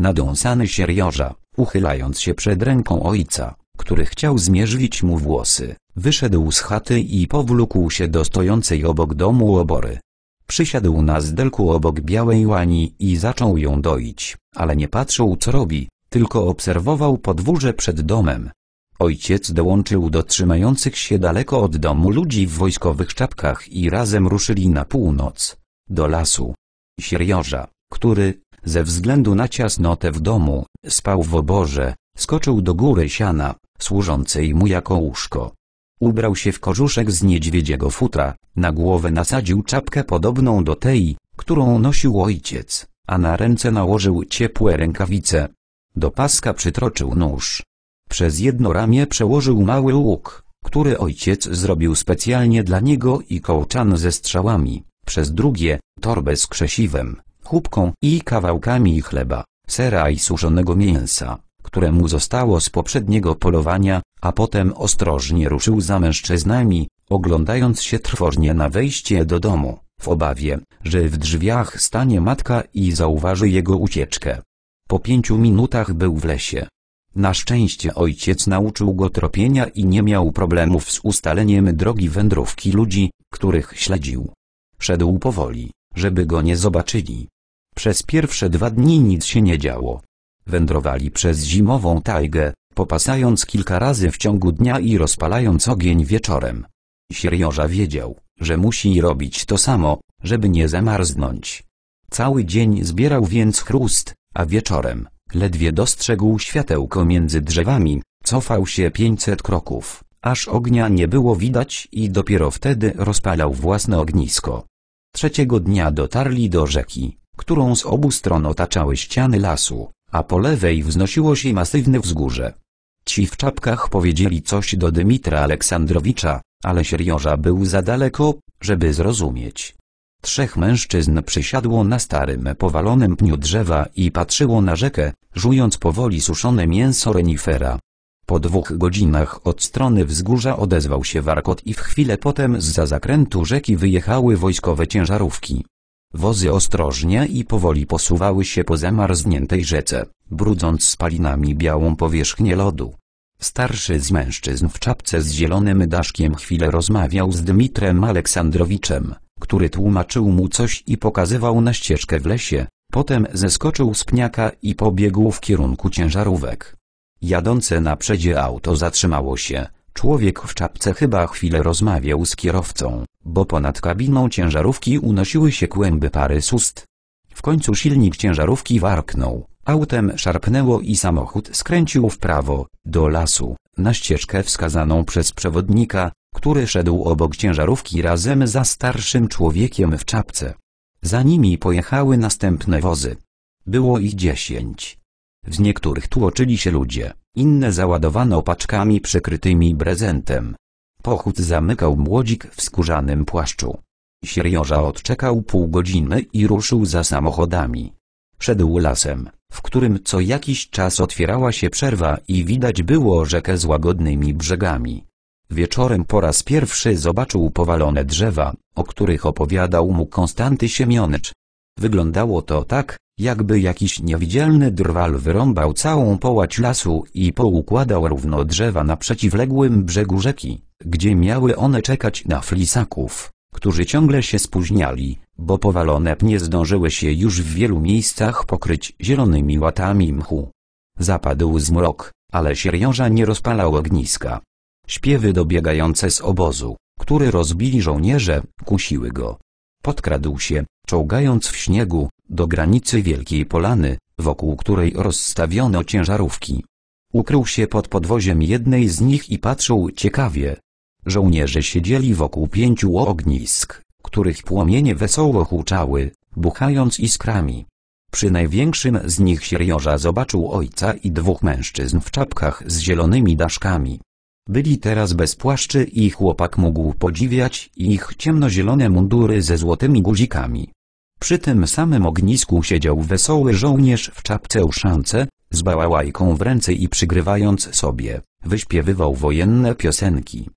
Nadąsany sierża, uchylając się przed ręką ojca, który chciał zmierzwić mu włosy, wyszedł z chaty i powlókł się do stojącej obok domu obory. Przysiadł na zdelku obok białej łani i zaczął ją doić, ale nie patrzył co robi, tylko obserwował podwórze przed domem. Ojciec dołączył do trzymających się daleko od domu ludzi w wojskowych czapkach i razem ruszyli na północ, do lasu. Sierża, który, ze względu na ciasnotę w domu, spał w oborze, skoczył do góry siana, służącej mu jako łóżko. Ubrał się w korzuszek z niedźwiedziego futra, na głowę nasadził czapkę podobną do tej, którą nosił ojciec, a na ręce nałożył ciepłe rękawice. Do paska przytroczył nóż. Przez jedno ramię przełożył mały łuk, który ojciec zrobił specjalnie dla niego i kołczan ze strzałami, przez drugie, torbę z krzesiwem, kubką i kawałkami chleba, sera i suszonego mięsa, które mu zostało z poprzedniego polowania, a potem ostrożnie ruszył za mężczyznami, oglądając się trwożnie na wejście do domu, w obawie, że w drzwiach stanie matka i zauważy jego ucieczkę. Po pięciu minutach był w lesie. Na szczęście ojciec nauczył go tropienia i nie miał problemów z ustaleniem drogi wędrówki ludzi, których śledził. Szedł powoli, żeby go nie zobaczyli. Przez pierwsze dwa dni nic się nie działo. Wędrowali przez zimową tajgę, popasając kilka razy w ciągu dnia i rozpalając ogień wieczorem. Sierioża wiedział, że musi robić to samo, żeby nie zamarznąć. Cały dzień zbierał więc chrust, a wieczorem, ledwie dostrzegł światełko między drzewami, cofał się 500 kroków, aż ognia nie było widać i dopiero wtedy rozpalał własne ognisko. Trzeciego dnia dotarli do rzeki, którą z obu stron otaczały ściany lasu, a po lewej wznosiło się masywne wzgórze. Ci w czapkach powiedzieli coś do Dymitra Aleksandrowicza, ale Sierioża był za daleko, żeby zrozumieć. Trzech mężczyzn przysiadło na starym powalonym pniu drzewa i patrzyło na rzekę, żując powoli suszone mięso renifera. Po dwóch godzinach od strony wzgórza odezwał się warkot i w chwilę potem z za zakrętu rzeki wyjechały wojskowe ciężarówki. Wozy ostrożnie i powoli posuwały się po zamarzniętej rzece, brudząc spalinami białą powierzchnię lodu. Starszy z mężczyzn w czapce z zielonym daszkiem chwilę rozmawiał z Dmitrem Aleksandrowiczem, który tłumaczył mu coś i pokazywał na ścieżkę w lesie, potem zeskoczył z pniaka i pobiegł w kierunku ciężarówek. Jadące na przedzie auto zatrzymało się, Człowiek w czapce chyba chwilę rozmawiał z kierowcą, bo ponad kabiną ciężarówki unosiły się kłęby pary sust. W końcu silnik ciężarówki warknął, autem szarpnęło i samochód skręcił w prawo, do lasu, na ścieżkę wskazaną przez przewodnika, który szedł obok ciężarówki razem za starszym człowiekiem w czapce. Za nimi pojechały następne wozy. Było ich dziesięć. Z niektórych tłoczyli się ludzie, inne załadowano paczkami przykrytymi brezentem. Pochód zamykał młodzik w skórzanym płaszczu. Sierioża odczekał pół godziny i ruszył za samochodami. Szedł lasem, w którym co jakiś czas otwierała się przerwa i widać było rzekę z łagodnymi brzegami. Wieczorem po raz pierwszy zobaczył powalone drzewa, o których opowiadał mu Konstanty Siemionycz. Wyglądało to tak, jakby jakiś niewidzialny drwal wyrąbał całą połać lasu i poukładał równo drzewa na przeciwległym brzegu rzeki, gdzie miały one czekać na flisaków, którzy ciągle się spóźniali, bo powalone pnie zdążyły się już w wielu miejscach pokryć zielonymi łatami mchu. Zapadł zmrok, ale sierjąża nie rozpalał ogniska. Śpiewy dobiegające z obozu, który rozbili żołnierze, kusiły go, Podkradł się, czołgając w śniegu, do granicy wielkiej polany, wokół której rozstawiono ciężarówki. Ukrył się pod podwoziem jednej z nich i patrzył ciekawie. Żołnierze siedzieli wokół pięciu ognisk, których płomienie wesoło huczały, buchając iskrami. Przy największym z nich Sierjoża zobaczył ojca i dwóch mężczyzn w czapkach z zielonymi daszkami. Byli teraz bez płaszczy i chłopak mógł podziwiać ich ciemnozielone mundury ze złotymi guzikami. Przy tym samym ognisku siedział wesoły żołnierz w czapce uszance, z bałałajką w ręce i przygrywając sobie, wyśpiewywał wojenne piosenki.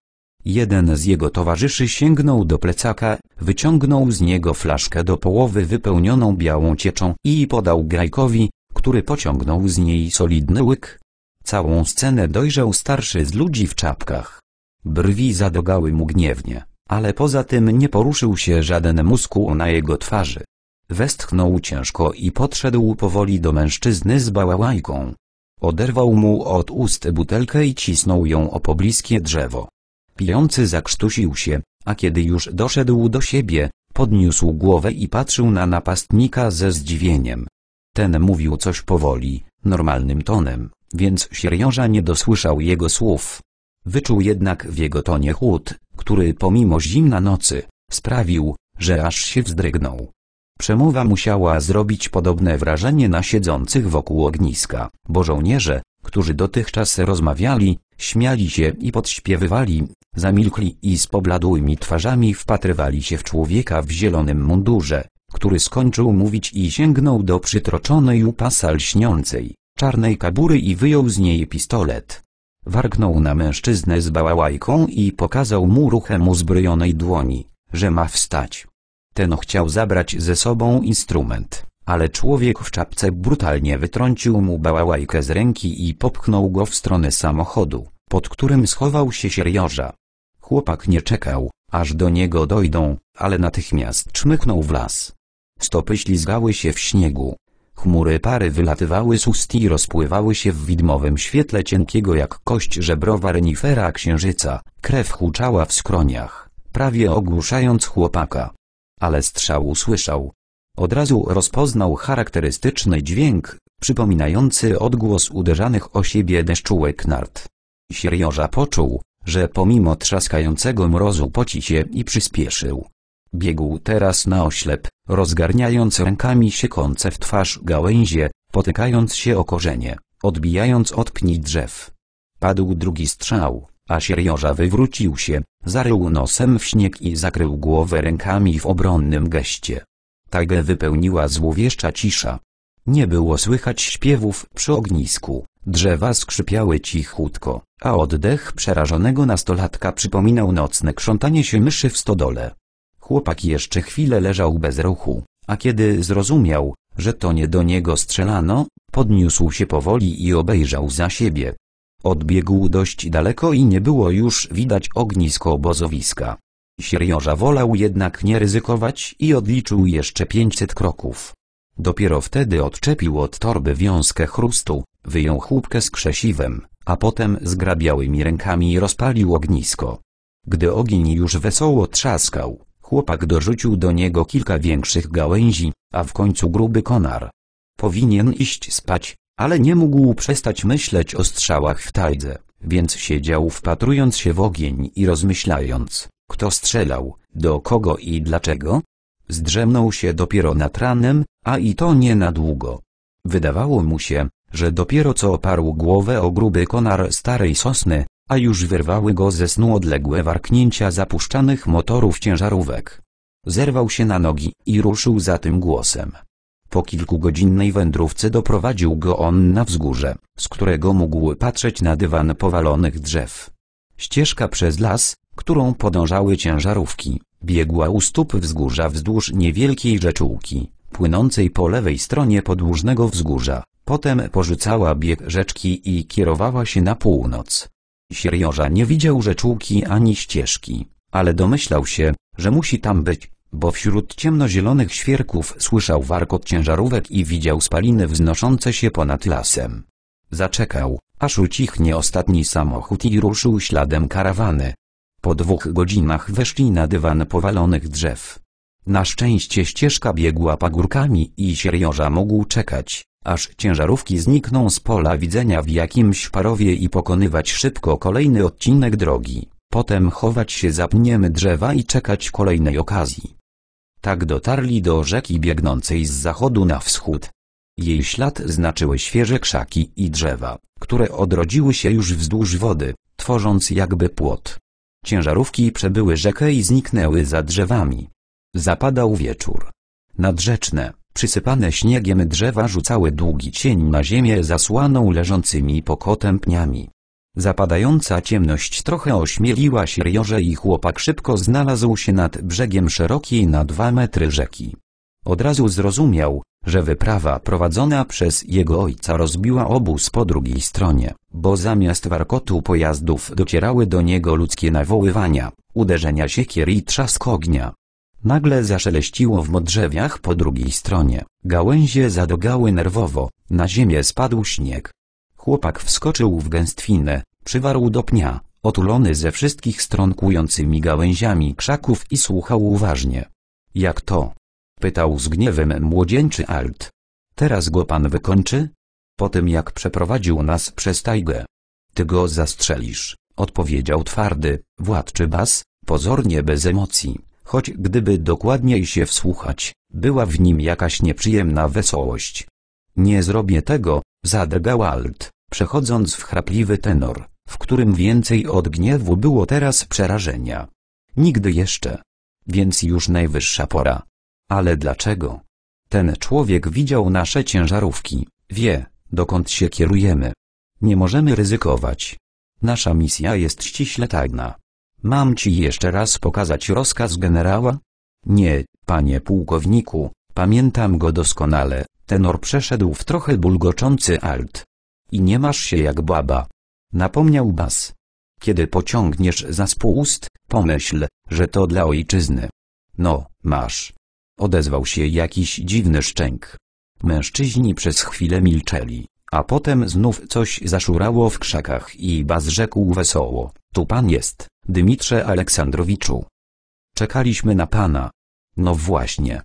Jeden z jego towarzyszy sięgnął do plecaka, wyciągnął z niego flaszkę do połowy wypełnioną białą cieczą i podał Grajkowi, który pociągnął z niej solidny łyk. Całą scenę dojrzał starszy z ludzi w czapkach. Brwi zadogały mu gniewnie, ale poza tym nie poruszył się żaden muskuł na jego twarzy. Westchnął ciężko i podszedł powoli do mężczyzny z bałałajką. Oderwał mu od ust butelkę i cisnął ją o pobliskie drzewo. Pijący zakrztusił się, a kiedy już doszedł do siebie, podniósł głowę i patrzył na napastnika ze zdziwieniem. Ten mówił coś powoli, normalnym tonem, więc sierża nie dosłyszał jego słów. Wyczuł jednak w jego tonie chłód, który pomimo zimna nocy, sprawił, że aż się wzdrygnął. Przemowa musiała zrobić podobne wrażenie na siedzących wokół ogniska, bo żołnierze, którzy dotychczas rozmawiali, śmiali się i podśpiewywali, zamilkli i z pobladłymi twarzami wpatrywali się w człowieka w zielonym mundurze, który skończył mówić i sięgnął do przytroczonej upasa lśniącej czarnej kabury i wyjął z niej pistolet. Warknął na mężczyznę z bałałajką i pokazał mu ruchem uzbrojonej dłoni, że ma wstać. Ten chciał zabrać ze sobą instrument, ale człowiek w czapce brutalnie wytrącił mu bałałajkę z ręki i popchnął go w stronę samochodu, pod którym schował się sierża. Chłopak nie czekał, aż do niego dojdą, ale natychmiast czmychnął w las. Stopy ślizgały się w śniegu, Chmury pary wylatywały z ust i rozpływały się w widmowym świetle cienkiego jak kość żebrowa renifera księżyca. Krew huczała w skroniach, prawie ogłuszając chłopaka. Ale strzał usłyszał. Od razu rozpoznał charakterystyczny dźwięk, przypominający odgłos uderzanych o siebie deszczułek nart. Sierioża poczuł, że pomimo trzaskającego mrozu poci się i przyspieszył. Biegł teraz na oślep, rozgarniając rękami siekące w twarz gałęzie, potykając się o korzenie, odbijając od pni drzew. Padł drugi strzał, a Sierjoża wywrócił się, zarył nosem w śnieg i zakrył głowę rękami w obronnym geście. Tajgę wypełniła złowieszcza cisza. Nie było słychać śpiewów przy ognisku, drzewa skrzypiały cichutko, a oddech przerażonego nastolatka przypominał nocne krzątanie się myszy w stodole. Chłopak jeszcze chwilę leżał bez ruchu, a kiedy zrozumiał, że to nie do niego strzelano, podniósł się powoli i obejrzał za siebie. Odbiegł dość daleko i nie było już widać ognisko obozowiska. Sierioża wolał jednak nie ryzykować i odliczył jeszcze 500 kroków. Dopiero wtedy odczepił od torby wiązkę chrustu, wyjął chłupkę z krzesiwem, a potem zgrabiałymi rękami rozpalił ognisko. Gdy ogień już wesoło trzaskał, Chłopak dorzucił do niego kilka większych gałęzi, a w końcu gruby konar. Powinien iść spać, ale nie mógł przestać myśleć o strzałach w tajdze, więc siedział wpatrując się w ogień i rozmyślając, kto strzelał, do kogo i dlaczego. Zdrzemnął się dopiero nad ranem, a i to nie na długo. Wydawało mu się, że dopiero co oparł głowę o gruby konar starej sosny, a już wyrwały go ze snu odległe warknięcia zapuszczanych motorów ciężarówek. Zerwał się na nogi i ruszył za tym głosem. Po kilkugodzinnej wędrówce doprowadził go on na wzgórze, z którego mógł patrzeć na dywan powalonych drzew. Ścieżka przez las, którą podążały ciężarówki, biegła u stóp wzgórza wzdłuż niewielkiej rzeczułki, płynącej po lewej stronie podłużnego wzgórza, potem porzucała bieg rzeczki i kierowała się na północ. Sirioża nie widział rzeczułki ani ścieżki, ale domyślał się, że musi tam być, bo wśród ciemnozielonych świerków słyszał warkot ciężarówek i widział spaliny wznoszące się ponad lasem. Zaczekał, aż ucichnie ostatni samochód i ruszył śladem karawany. Po dwóch godzinach weszli na dywan powalonych drzew. Na szczęście ścieżka biegła pagórkami i sierża mógł czekać, aż ciężarówki znikną z pola widzenia w jakimś parowie i pokonywać szybko kolejny odcinek drogi, potem chować się za pniem drzewa i czekać kolejnej okazji. Tak dotarli do rzeki biegnącej z zachodu na wschód. Jej ślad znaczyły świeże krzaki i drzewa, które odrodziły się już wzdłuż wody, tworząc jakby płot. Ciężarówki przebyły rzekę i zniknęły za drzewami. Zapadał wieczór. Nadrzeczne, przysypane śniegiem drzewa rzucały długi cień na ziemię zasłaną leżącymi pokotem pniami. Zapadająca ciemność trochę ośmieliła się Jorze i chłopak szybko znalazł się nad brzegiem szerokiej na dwa metry rzeki. Od razu zrozumiał, że wyprawa prowadzona przez jego ojca rozbiła obóz po drugiej stronie, bo zamiast warkotu pojazdów docierały do niego ludzkie nawoływania, uderzenia siekier i trzask ognia. Nagle zaszeleściło w modrzewiach po drugiej stronie. Gałęzie zadogały nerwowo, na ziemię spadł śnieg. Chłopak wskoczył w gęstwinę, przywarł do pnia, otulony ze wszystkich stron kłującymi gałęziami krzaków i słuchał uważnie. Jak to? Pytał z gniewem młodzieńczy Alt. Teraz go pan wykończy? Po tym jak przeprowadził nas przez tajgę. Ty go zastrzelisz, odpowiedział twardy, władczy bas, pozornie bez emocji choć gdyby dokładniej się wsłuchać, była w nim jakaś nieprzyjemna wesołość. Nie zrobię tego, zadegał Alt, przechodząc w chrapliwy tenor, w którym więcej od gniewu było teraz przerażenia. Nigdy jeszcze. Więc już najwyższa pora. Ale dlaczego? Ten człowiek widział nasze ciężarówki, wie, dokąd się kierujemy. Nie możemy ryzykować. Nasza misja jest ściśle tajna. Mam ci jeszcze raz pokazać rozkaz generała? Nie, panie pułkowniku, pamiętam go doskonale, tenor przeszedł w trochę bulgoczący alt. I nie masz się jak baba. Napomniał Bas. Kiedy pociągniesz za spółust, pomyśl, że to dla ojczyzny. No, masz. Odezwał się jakiś dziwny szczęk. Mężczyźni przez chwilę milczeli, a potem znów coś zaszurało w krzakach i Bas rzekł wesoło, tu pan jest. Dymitrze Aleksandrowiczu. Czekaliśmy na pana. No właśnie.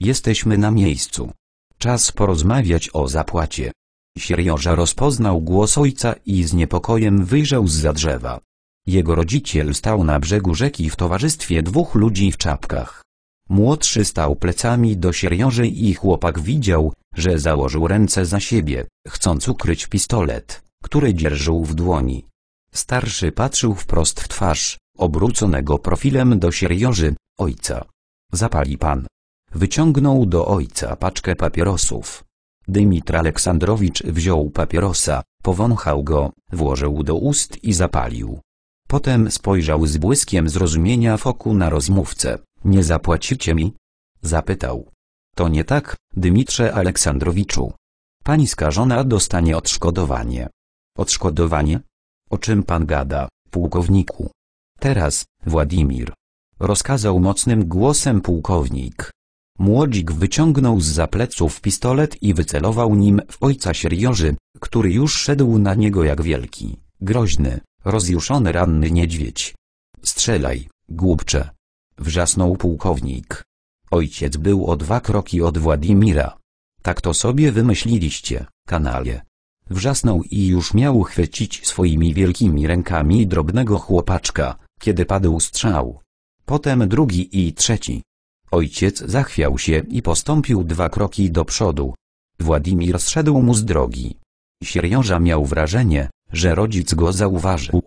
Jesteśmy na miejscu. Czas porozmawiać o zapłacie. Sierioża rozpoznał głos ojca i z niepokojem wyjrzał z za drzewa. Jego rodziciel stał na brzegu rzeki w towarzystwie dwóch ludzi w czapkach. Młodszy stał plecami do sierioży i chłopak widział, że założył ręce za siebie, chcąc ukryć pistolet, który dzierżył w dłoni. Starszy patrzył wprost w twarz, obróconego profilem do sierjoży, ojca. Zapali pan. Wyciągnął do ojca paczkę papierosów. Dymitr Aleksandrowicz wziął papierosa, powąchał go, włożył do ust i zapalił. Potem spojrzał z błyskiem zrozumienia foku na rozmówcę. Nie zapłacicie mi? Zapytał. To nie tak, Dymitrze Aleksandrowiczu. Pani skażona dostanie odszkodowanie. Odszkodowanie? O czym pan gada, pułkowniku? Teraz, Władimir. Rozkazał mocnym głosem pułkownik. Młodzik wyciągnął z pleców pistolet i wycelował nim w ojca Sierjoży, który już szedł na niego jak wielki, groźny, rozjuszony ranny niedźwiedź. Strzelaj, głupcze! Wrzasnął pułkownik. Ojciec był o dwa kroki od Władimira. Tak to sobie wymyśliliście, kanale? Wrzasnął i już miał chwycić swoimi wielkimi rękami drobnego chłopaczka, kiedy padł strzał. Potem drugi i trzeci. Ojciec zachwiał się i postąpił dwa kroki do przodu. Władimir zszedł mu z drogi. Sierjoża miał wrażenie, że rodzic go zauważył.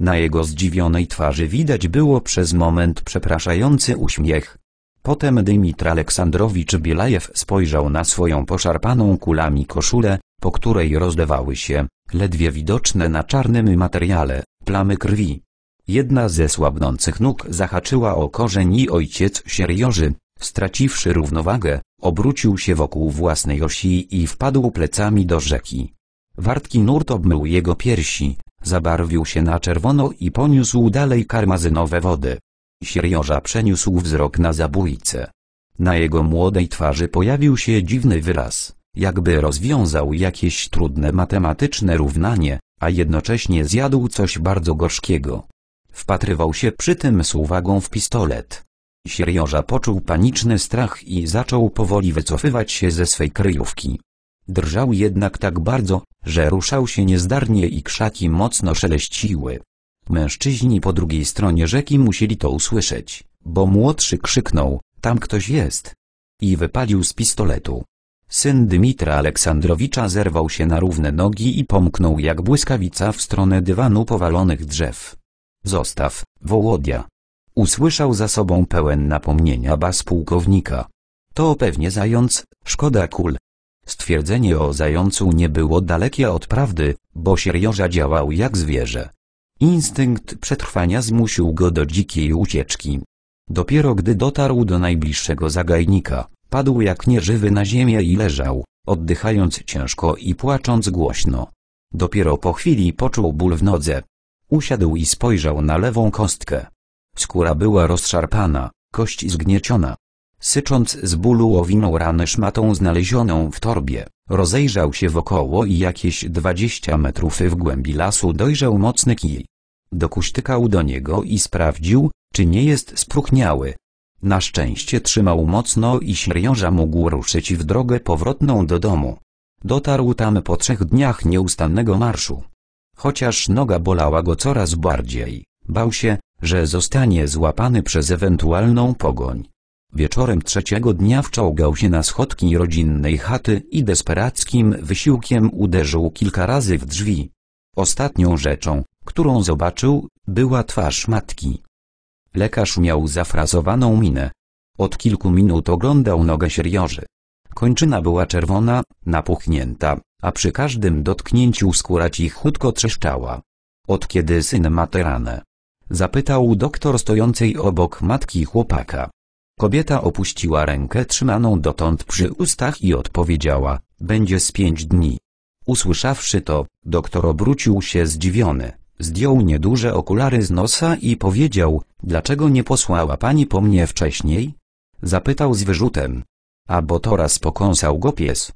Na jego zdziwionej twarzy widać było przez moment przepraszający uśmiech. Potem Dymitr Aleksandrowicz Bielajew spojrzał na swoją poszarpaną kulami koszulę, po której rozlewały się, ledwie widoczne na czarnym materiale, plamy krwi. Jedna ze słabnących nóg zahaczyła o korzeń i ojciec sierioży, straciwszy równowagę, obrócił się wokół własnej osi i wpadł plecami do rzeki. Wartki nurt obmył jego piersi, zabarwił się na czerwono i poniósł dalej karmazynowe wody. Sierioża przeniósł wzrok na zabójcę. Na jego młodej twarzy pojawił się dziwny wyraz jakby rozwiązał jakieś trudne matematyczne równanie, a jednocześnie zjadł coś bardzo gorzkiego. Wpatrywał się przy tym z uwagą w pistolet. Sierioża poczuł paniczny strach i zaczął powoli wycofywać się ze swej kryjówki. Drżał jednak tak bardzo, że ruszał się niezdarnie i krzaki mocno szeleściły. Mężczyźni po drugiej stronie rzeki musieli to usłyszeć, bo młodszy krzyknął, tam ktoś jest. I wypalił z pistoletu. Syn Dmitra Aleksandrowicza zerwał się na równe nogi i pomknął jak błyskawica w stronę dywanu powalonych drzew. Zostaw, Wołodia. Usłyszał za sobą pełen napomnienia bas pułkownika. To pewnie zając, szkoda kul. Stwierdzenie o zającu nie było dalekie od prawdy, bo sierża działał jak zwierzę. Instynkt przetrwania zmusił go do dzikiej ucieczki. Dopiero gdy dotarł do najbliższego zagajnika, Padł jak nieżywy na ziemię i leżał, oddychając ciężko i płacząc głośno. Dopiero po chwili poczuł ból w nodze. Usiadł i spojrzał na lewą kostkę. Skóra była rozszarpana, kość zgnieciona. Sycząc z bólu owinął ranę szmatą znalezioną w torbie, rozejrzał się wokoło i jakieś dwadzieścia metrów w głębi lasu dojrzał mocny kij. Dokuśtykał do niego i sprawdził, czy nie jest spróchniały. Na szczęście trzymał mocno i sierża mógł ruszyć w drogę powrotną do domu. Dotarł tam po trzech dniach nieustannego marszu. Chociaż noga bolała go coraz bardziej, bał się, że zostanie złapany przez ewentualną pogoń. Wieczorem trzeciego dnia wczołgał się na schodki rodzinnej chaty i desperackim wysiłkiem uderzył kilka razy w drzwi. Ostatnią rzeczą, którą zobaczył, była twarz matki. Lekarz miał zafrazowaną minę. Od kilku minut oglądał nogę sierioży. Kończyna była czerwona, napuchnięta, a przy każdym dotknięciu skóra cichutko trzeszczała. Od kiedy syn ma tę ranę? Zapytał doktor stojącej obok matki chłopaka. Kobieta opuściła rękę trzymaną dotąd przy ustach i odpowiedziała, będzie z pięć dni. Usłyszawszy to, doktor obrócił się zdziwiony. Zdjął nieduże okulary z nosa i powiedział, dlaczego nie posłała pani po mnie wcześniej? Zapytał z wyrzutem. A bo teraz pokąsał go pies.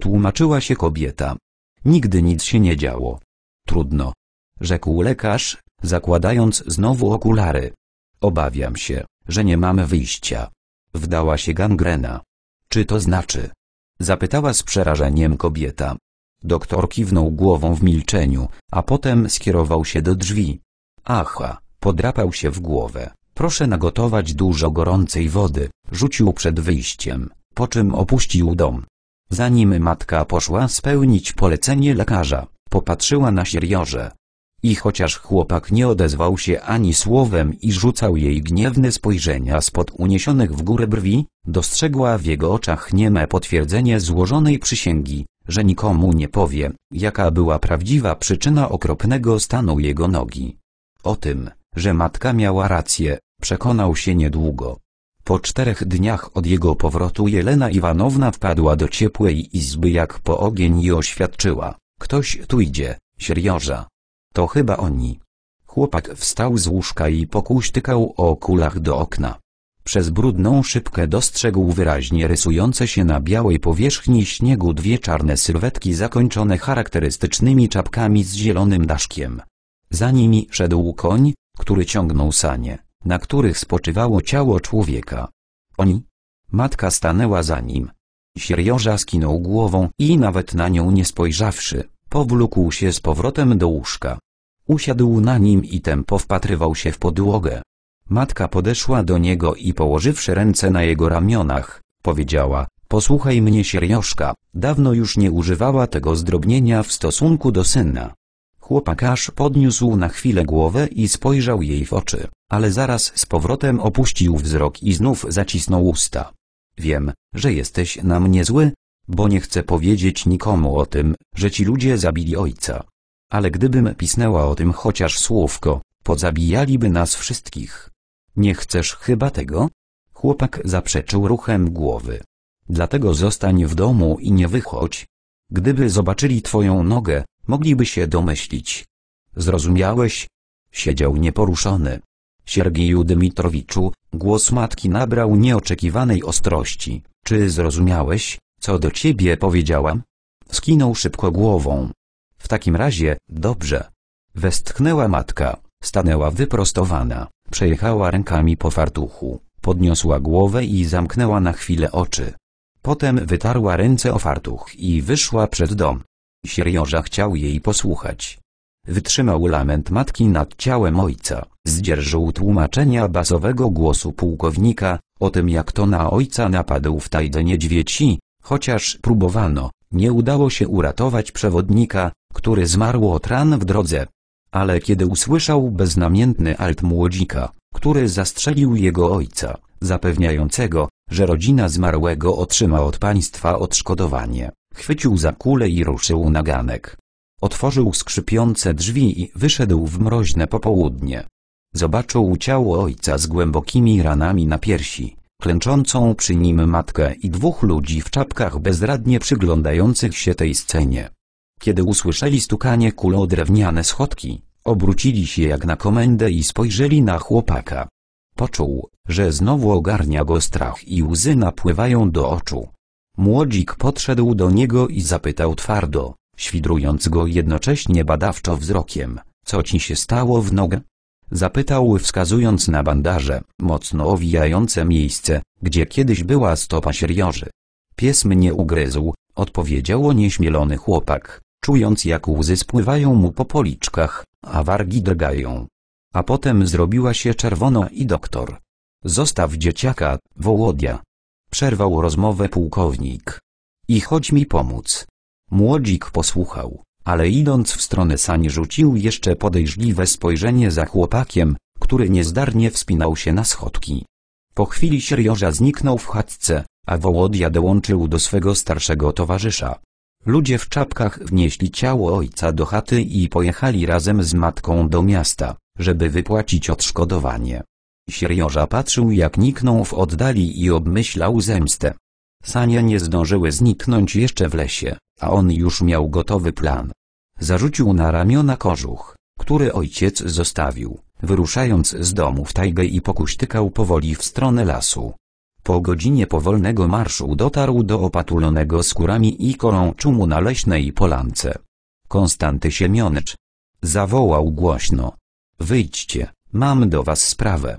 Tłumaczyła się kobieta. Nigdy nic się nie działo. Trudno. Rzekł lekarz, zakładając znowu okulary. Obawiam się, że nie mamy wyjścia. Wdała się gangrena. Czy to znaczy? Zapytała z przerażeniem kobieta. Doktor kiwnął głową w milczeniu, a potem skierował się do drzwi. Aha, podrapał się w głowę. Proszę nagotować dużo gorącej wody, rzucił przed wyjściem, po czym opuścił dom. Zanim matka poszła spełnić polecenie lekarza, popatrzyła na sierioże. I chociaż chłopak nie odezwał się ani słowem i rzucał jej gniewne spojrzenia spod uniesionych w górę brwi, dostrzegła w jego oczach nieme potwierdzenie złożonej przysięgi, że nikomu nie powie, jaka była prawdziwa przyczyna okropnego stanu jego nogi. O tym, że matka miała rację, przekonał się niedługo. Po czterech dniach od jego powrotu Jelena Iwanowna wpadła do ciepłej izby jak po ogień i oświadczyła, ktoś tu idzie, sierioża. To chyba oni. Chłopak wstał z łóżka i pokuśtykał o kulach do okna. Przez brudną szybkę dostrzegł wyraźnie rysujące się na białej powierzchni śniegu dwie czarne sylwetki zakończone charakterystycznymi czapkami z zielonym daszkiem. Za nimi szedł koń, który ciągnął sanie, na których spoczywało ciało człowieka. Oni? Matka stanęła za nim. Sierioża skinął głową i nawet na nią nie spojrzawszy, powlókł się z powrotem do łóżka. Usiadł na nim i tempo wpatrywał się w podłogę. Matka podeszła do niego i położywszy ręce na jego ramionach, powiedziała, posłuchaj mnie sierjoszka, dawno już nie używała tego zdrobnienia w stosunku do syna. Chłopakarz podniósł na chwilę głowę i spojrzał jej w oczy, ale zaraz z powrotem opuścił wzrok i znów zacisnął usta. Wiem, że jesteś na mnie zły, bo nie chcę powiedzieć nikomu o tym, że ci ludzie zabili ojca. Ale gdybym pisnęła o tym chociaż słówko, pozabijaliby nas wszystkich. Nie chcesz chyba tego? Chłopak zaprzeczył ruchem głowy. Dlatego zostań w domu i nie wychodź. Gdyby zobaczyli twoją nogę, mogliby się domyślić. Zrozumiałeś? Siedział nieporuszony. Siergiju Dmitrowiczu, głos matki nabrał nieoczekiwanej ostrości. Czy zrozumiałeś, co do ciebie powiedziałam? Skinął szybko głową. W takim razie, dobrze. Westchnęła matka, stanęła wyprostowana. Przejechała rękami po fartuchu, podniosła głowę i zamknęła na chwilę oczy. Potem wytarła ręce o fartuch i wyszła przed dom. Sierioża chciał jej posłuchać. Wytrzymał lament matki nad ciałem ojca, zdzierżył tłumaczenia basowego głosu pułkownika, o tym jak to na ojca napadł w tajde niedźwieci, chociaż próbowano, nie udało się uratować przewodnika, który zmarł od ran w drodze ale kiedy usłyszał beznamiętny alt młodzika, który zastrzelił jego ojca, zapewniającego, że rodzina zmarłego otrzyma od państwa odszkodowanie, chwycił za kulę i ruszył na ganek. Otworzył skrzypiące drzwi i wyszedł w mroźne popołudnie. Zobaczył ciało ojca z głębokimi ranami na piersi, klęczącą przy nim matkę i dwóch ludzi w czapkach bezradnie przyglądających się tej scenie. Kiedy usłyszeli stukanie kul o drewniane schodki, obrócili się jak na komendę i spojrzeli na chłopaka. Poczuł, że znowu ogarnia go strach i łzy napływają do oczu. Młodzik podszedł do niego i zapytał twardo, świdrując go jednocześnie badawczo wzrokiem, co ci się stało w nogę? Zapytał wskazując na bandaże, mocno owijające miejsce, gdzie kiedyś była stopa sierioży. Pies mnie ugryzł, odpowiedział onieśmielony chłopak, czując jak łzy spływają mu po policzkach, a wargi drgają. A potem zrobiła się czerwona i doktor. Zostaw dzieciaka, Wołodia. Przerwał rozmowę pułkownik. I chodź mi pomóc. Młodzik posłuchał, ale idąc w stronę sań rzucił jeszcze podejrzliwe spojrzenie za chłopakiem, który niezdarnie wspinał się na schodki. Po chwili Sierjoża zniknął w chatce, a Wołodia dołączył do swego starszego towarzysza. Ludzie w czapkach wnieśli ciało ojca do chaty i pojechali razem z matką do miasta, żeby wypłacić odszkodowanie. Sierioża patrzył jak niknął w oddali i obmyślał zemstę. Sanie nie zdążyły zniknąć jeszcze w lesie, a on już miał gotowy plan. Zarzucił na ramiona kożuch, który ojciec zostawił, wyruszając z domu w tajgę i pokuśtykał powoli w stronę lasu. Po godzinie powolnego marszu dotarł do opatulonego skórami i korą czumu na leśnej polance. Konstanty Siemionycz. Zawołał głośno. Wyjdźcie, mam do was sprawę.